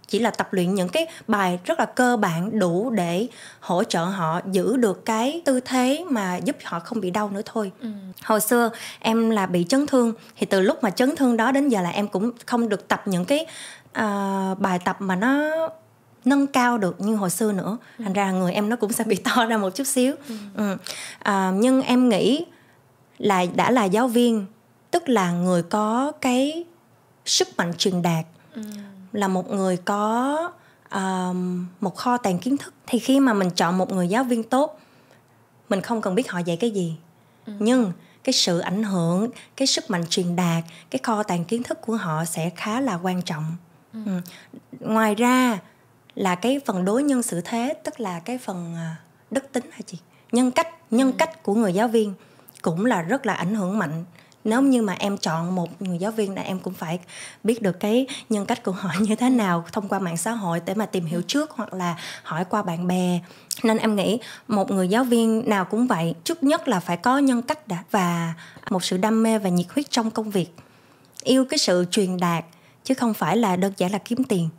chỉ là tập luyện những cái bài rất là cơ bản đủ để hỗ trợ họ giữ được cái tư thế mà giúp họ không bị đau nữa thôi ừ. hồi xưa em là bị chấn thương thì từ lúc mà chấn thương đó đến giờ là em cũng không được tập những cái uh, bài tập mà nó nâng cao được như hồi xưa nữa thành ừ. ra người em nó cũng sẽ bị to ra một chút xíu ừ. Ừ. À, nhưng em nghĩ là đã là giáo viên tức là người có cái sức mạnh truyền đạt ừ. là một người có um, một kho tàng kiến thức thì khi mà mình chọn một người giáo viên tốt mình không cần biết họ dạy cái gì ừ. nhưng cái sự ảnh hưởng cái sức mạnh truyền đạt cái kho tàng kiến thức của họ sẽ khá là quan trọng ừ. Ừ. ngoài ra là cái phần đối nhân xử thế tức là cái phần ờ, đức tính hả chị nhân cách nhân ừ. cách của người giáo viên cũng là rất là ảnh hưởng mạnh nếu như mà em chọn một người giáo viên là em cũng phải biết được cái nhân cách của họ như thế nào thông qua mạng xã hội để mà tìm hiểu ừ. trước hoặc là hỏi qua bạn bè nên em nghĩ một người giáo viên nào cũng vậy trước nhất là phải có nhân cách đã và một sự đam mê và nhiệt huyết trong công việc yêu cái sự truyền đạt chứ không phải là đơn giản là kiếm tiền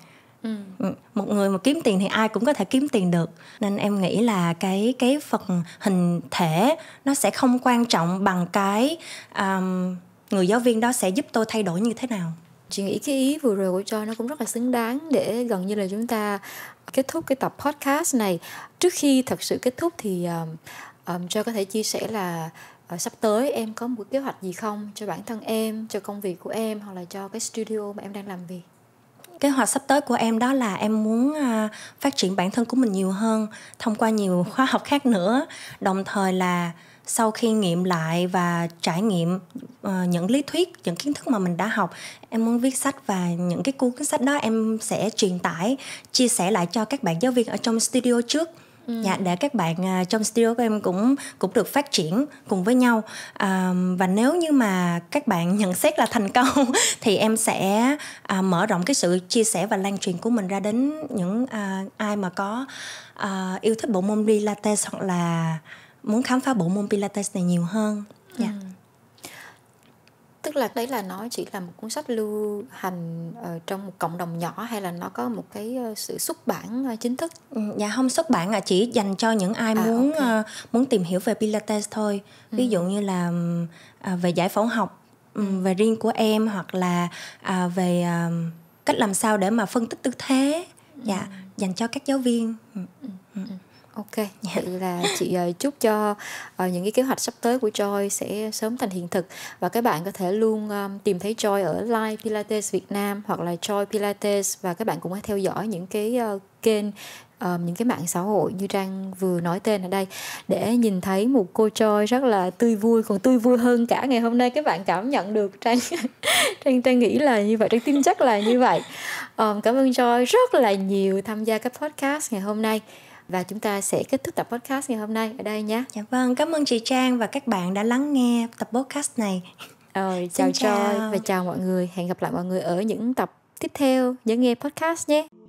Ừ. ừ. một người mà kiếm tiền thì ai cũng có thể kiếm tiền được nên em nghĩ là cái cái phần hình thể nó sẽ không quan trọng bằng cái um, người giáo viên đó sẽ giúp tôi thay đổi như thế nào chị nghĩ cái ý vừa rồi của cho nó cũng rất là xứng đáng để gần như là chúng ta kết thúc cái tập podcast này trước khi thật sự kết thúc thì um, um, cho có thể chia sẻ là uh, sắp tới em có một kế hoạch gì không cho bản thân em cho công việc của em hoặc là cho cái studio mà em đang làm việc kế hoạch sắp tới của em đó là em muốn à, phát triển bản thân của mình nhiều hơn thông qua nhiều khóa học khác nữa đồng thời là sau khi nghiệm lại và trải nghiệm uh, những lý thuyết những kiến thức mà mình đã học em muốn viết sách và những cái cuốn sách đó em sẽ truyền tải chia sẻ lại cho các bạn giáo viên ở trong studio trước Ừ. dạ để các bạn uh, trong studio của em cũng cũng được phát triển cùng với nhau uh, và nếu như mà các bạn nhận xét là thành công thì em sẽ uh, mở rộng cái sự chia sẻ và lan truyền của mình ra đến những uh, ai mà có uh, yêu thích bộ môn pilates hoặc là muốn khám phá bộ môn pilates này nhiều hơn dạ yeah. ừ tức là đấy là nó chỉ là một cuốn sách lưu hành uh, trong một cộng đồng nhỏ hay là nó có một cái uh, sự xuất bản uh, chính thức ừ, dạ không xuất bản là chỉ dành cho những ai à, muốn okay. uh, muốn tìm hiểu về pilates thôi ừ. ví dụ như là uh, về giải phẫu học um, về riêng của em hoặc là uh, về uh, cách làm sao để mà phân tích tư thế ừ. dạ dành cho các giáo viên ừ. Ừ. Ừ, ừ. Ok, vậy là chị ờ, chúc cho ờ, những cái kế hoạch sắp tới của Joy sẽ sớm thành hiện thực và các bạn có thể luôn ờ, tìm thấy Joy ở Live Pilates Việt Nam hoặc là Joy Pilates và các bạn cũng có theo dõi những cái kênh um, những cái mạng xã hội như trang vừa nói tên ở đây để nhìn thấy một cô Joy rất là tươi vui còn tươi vui hơn cả ngày hôm nay các bạn cảm nhận được trang trang trang nghĩ là như vậy trang tin chắc là như vậy um, cảm ơn Joy rất là nhiều tham gia các podcast ngày hôm nay và chúng ta sẽ kết thúc tập podcast ngày hôm nay ở đây nhé. Dạ vâng, cảm ơn chị Trang và các bạn đã lắng nghe tập podcast này. Ờ, chào, chào và chào mọi người. Hẹn gặp lại mọi người ở những tập tiếp theo nhớ nghe podcast nhé.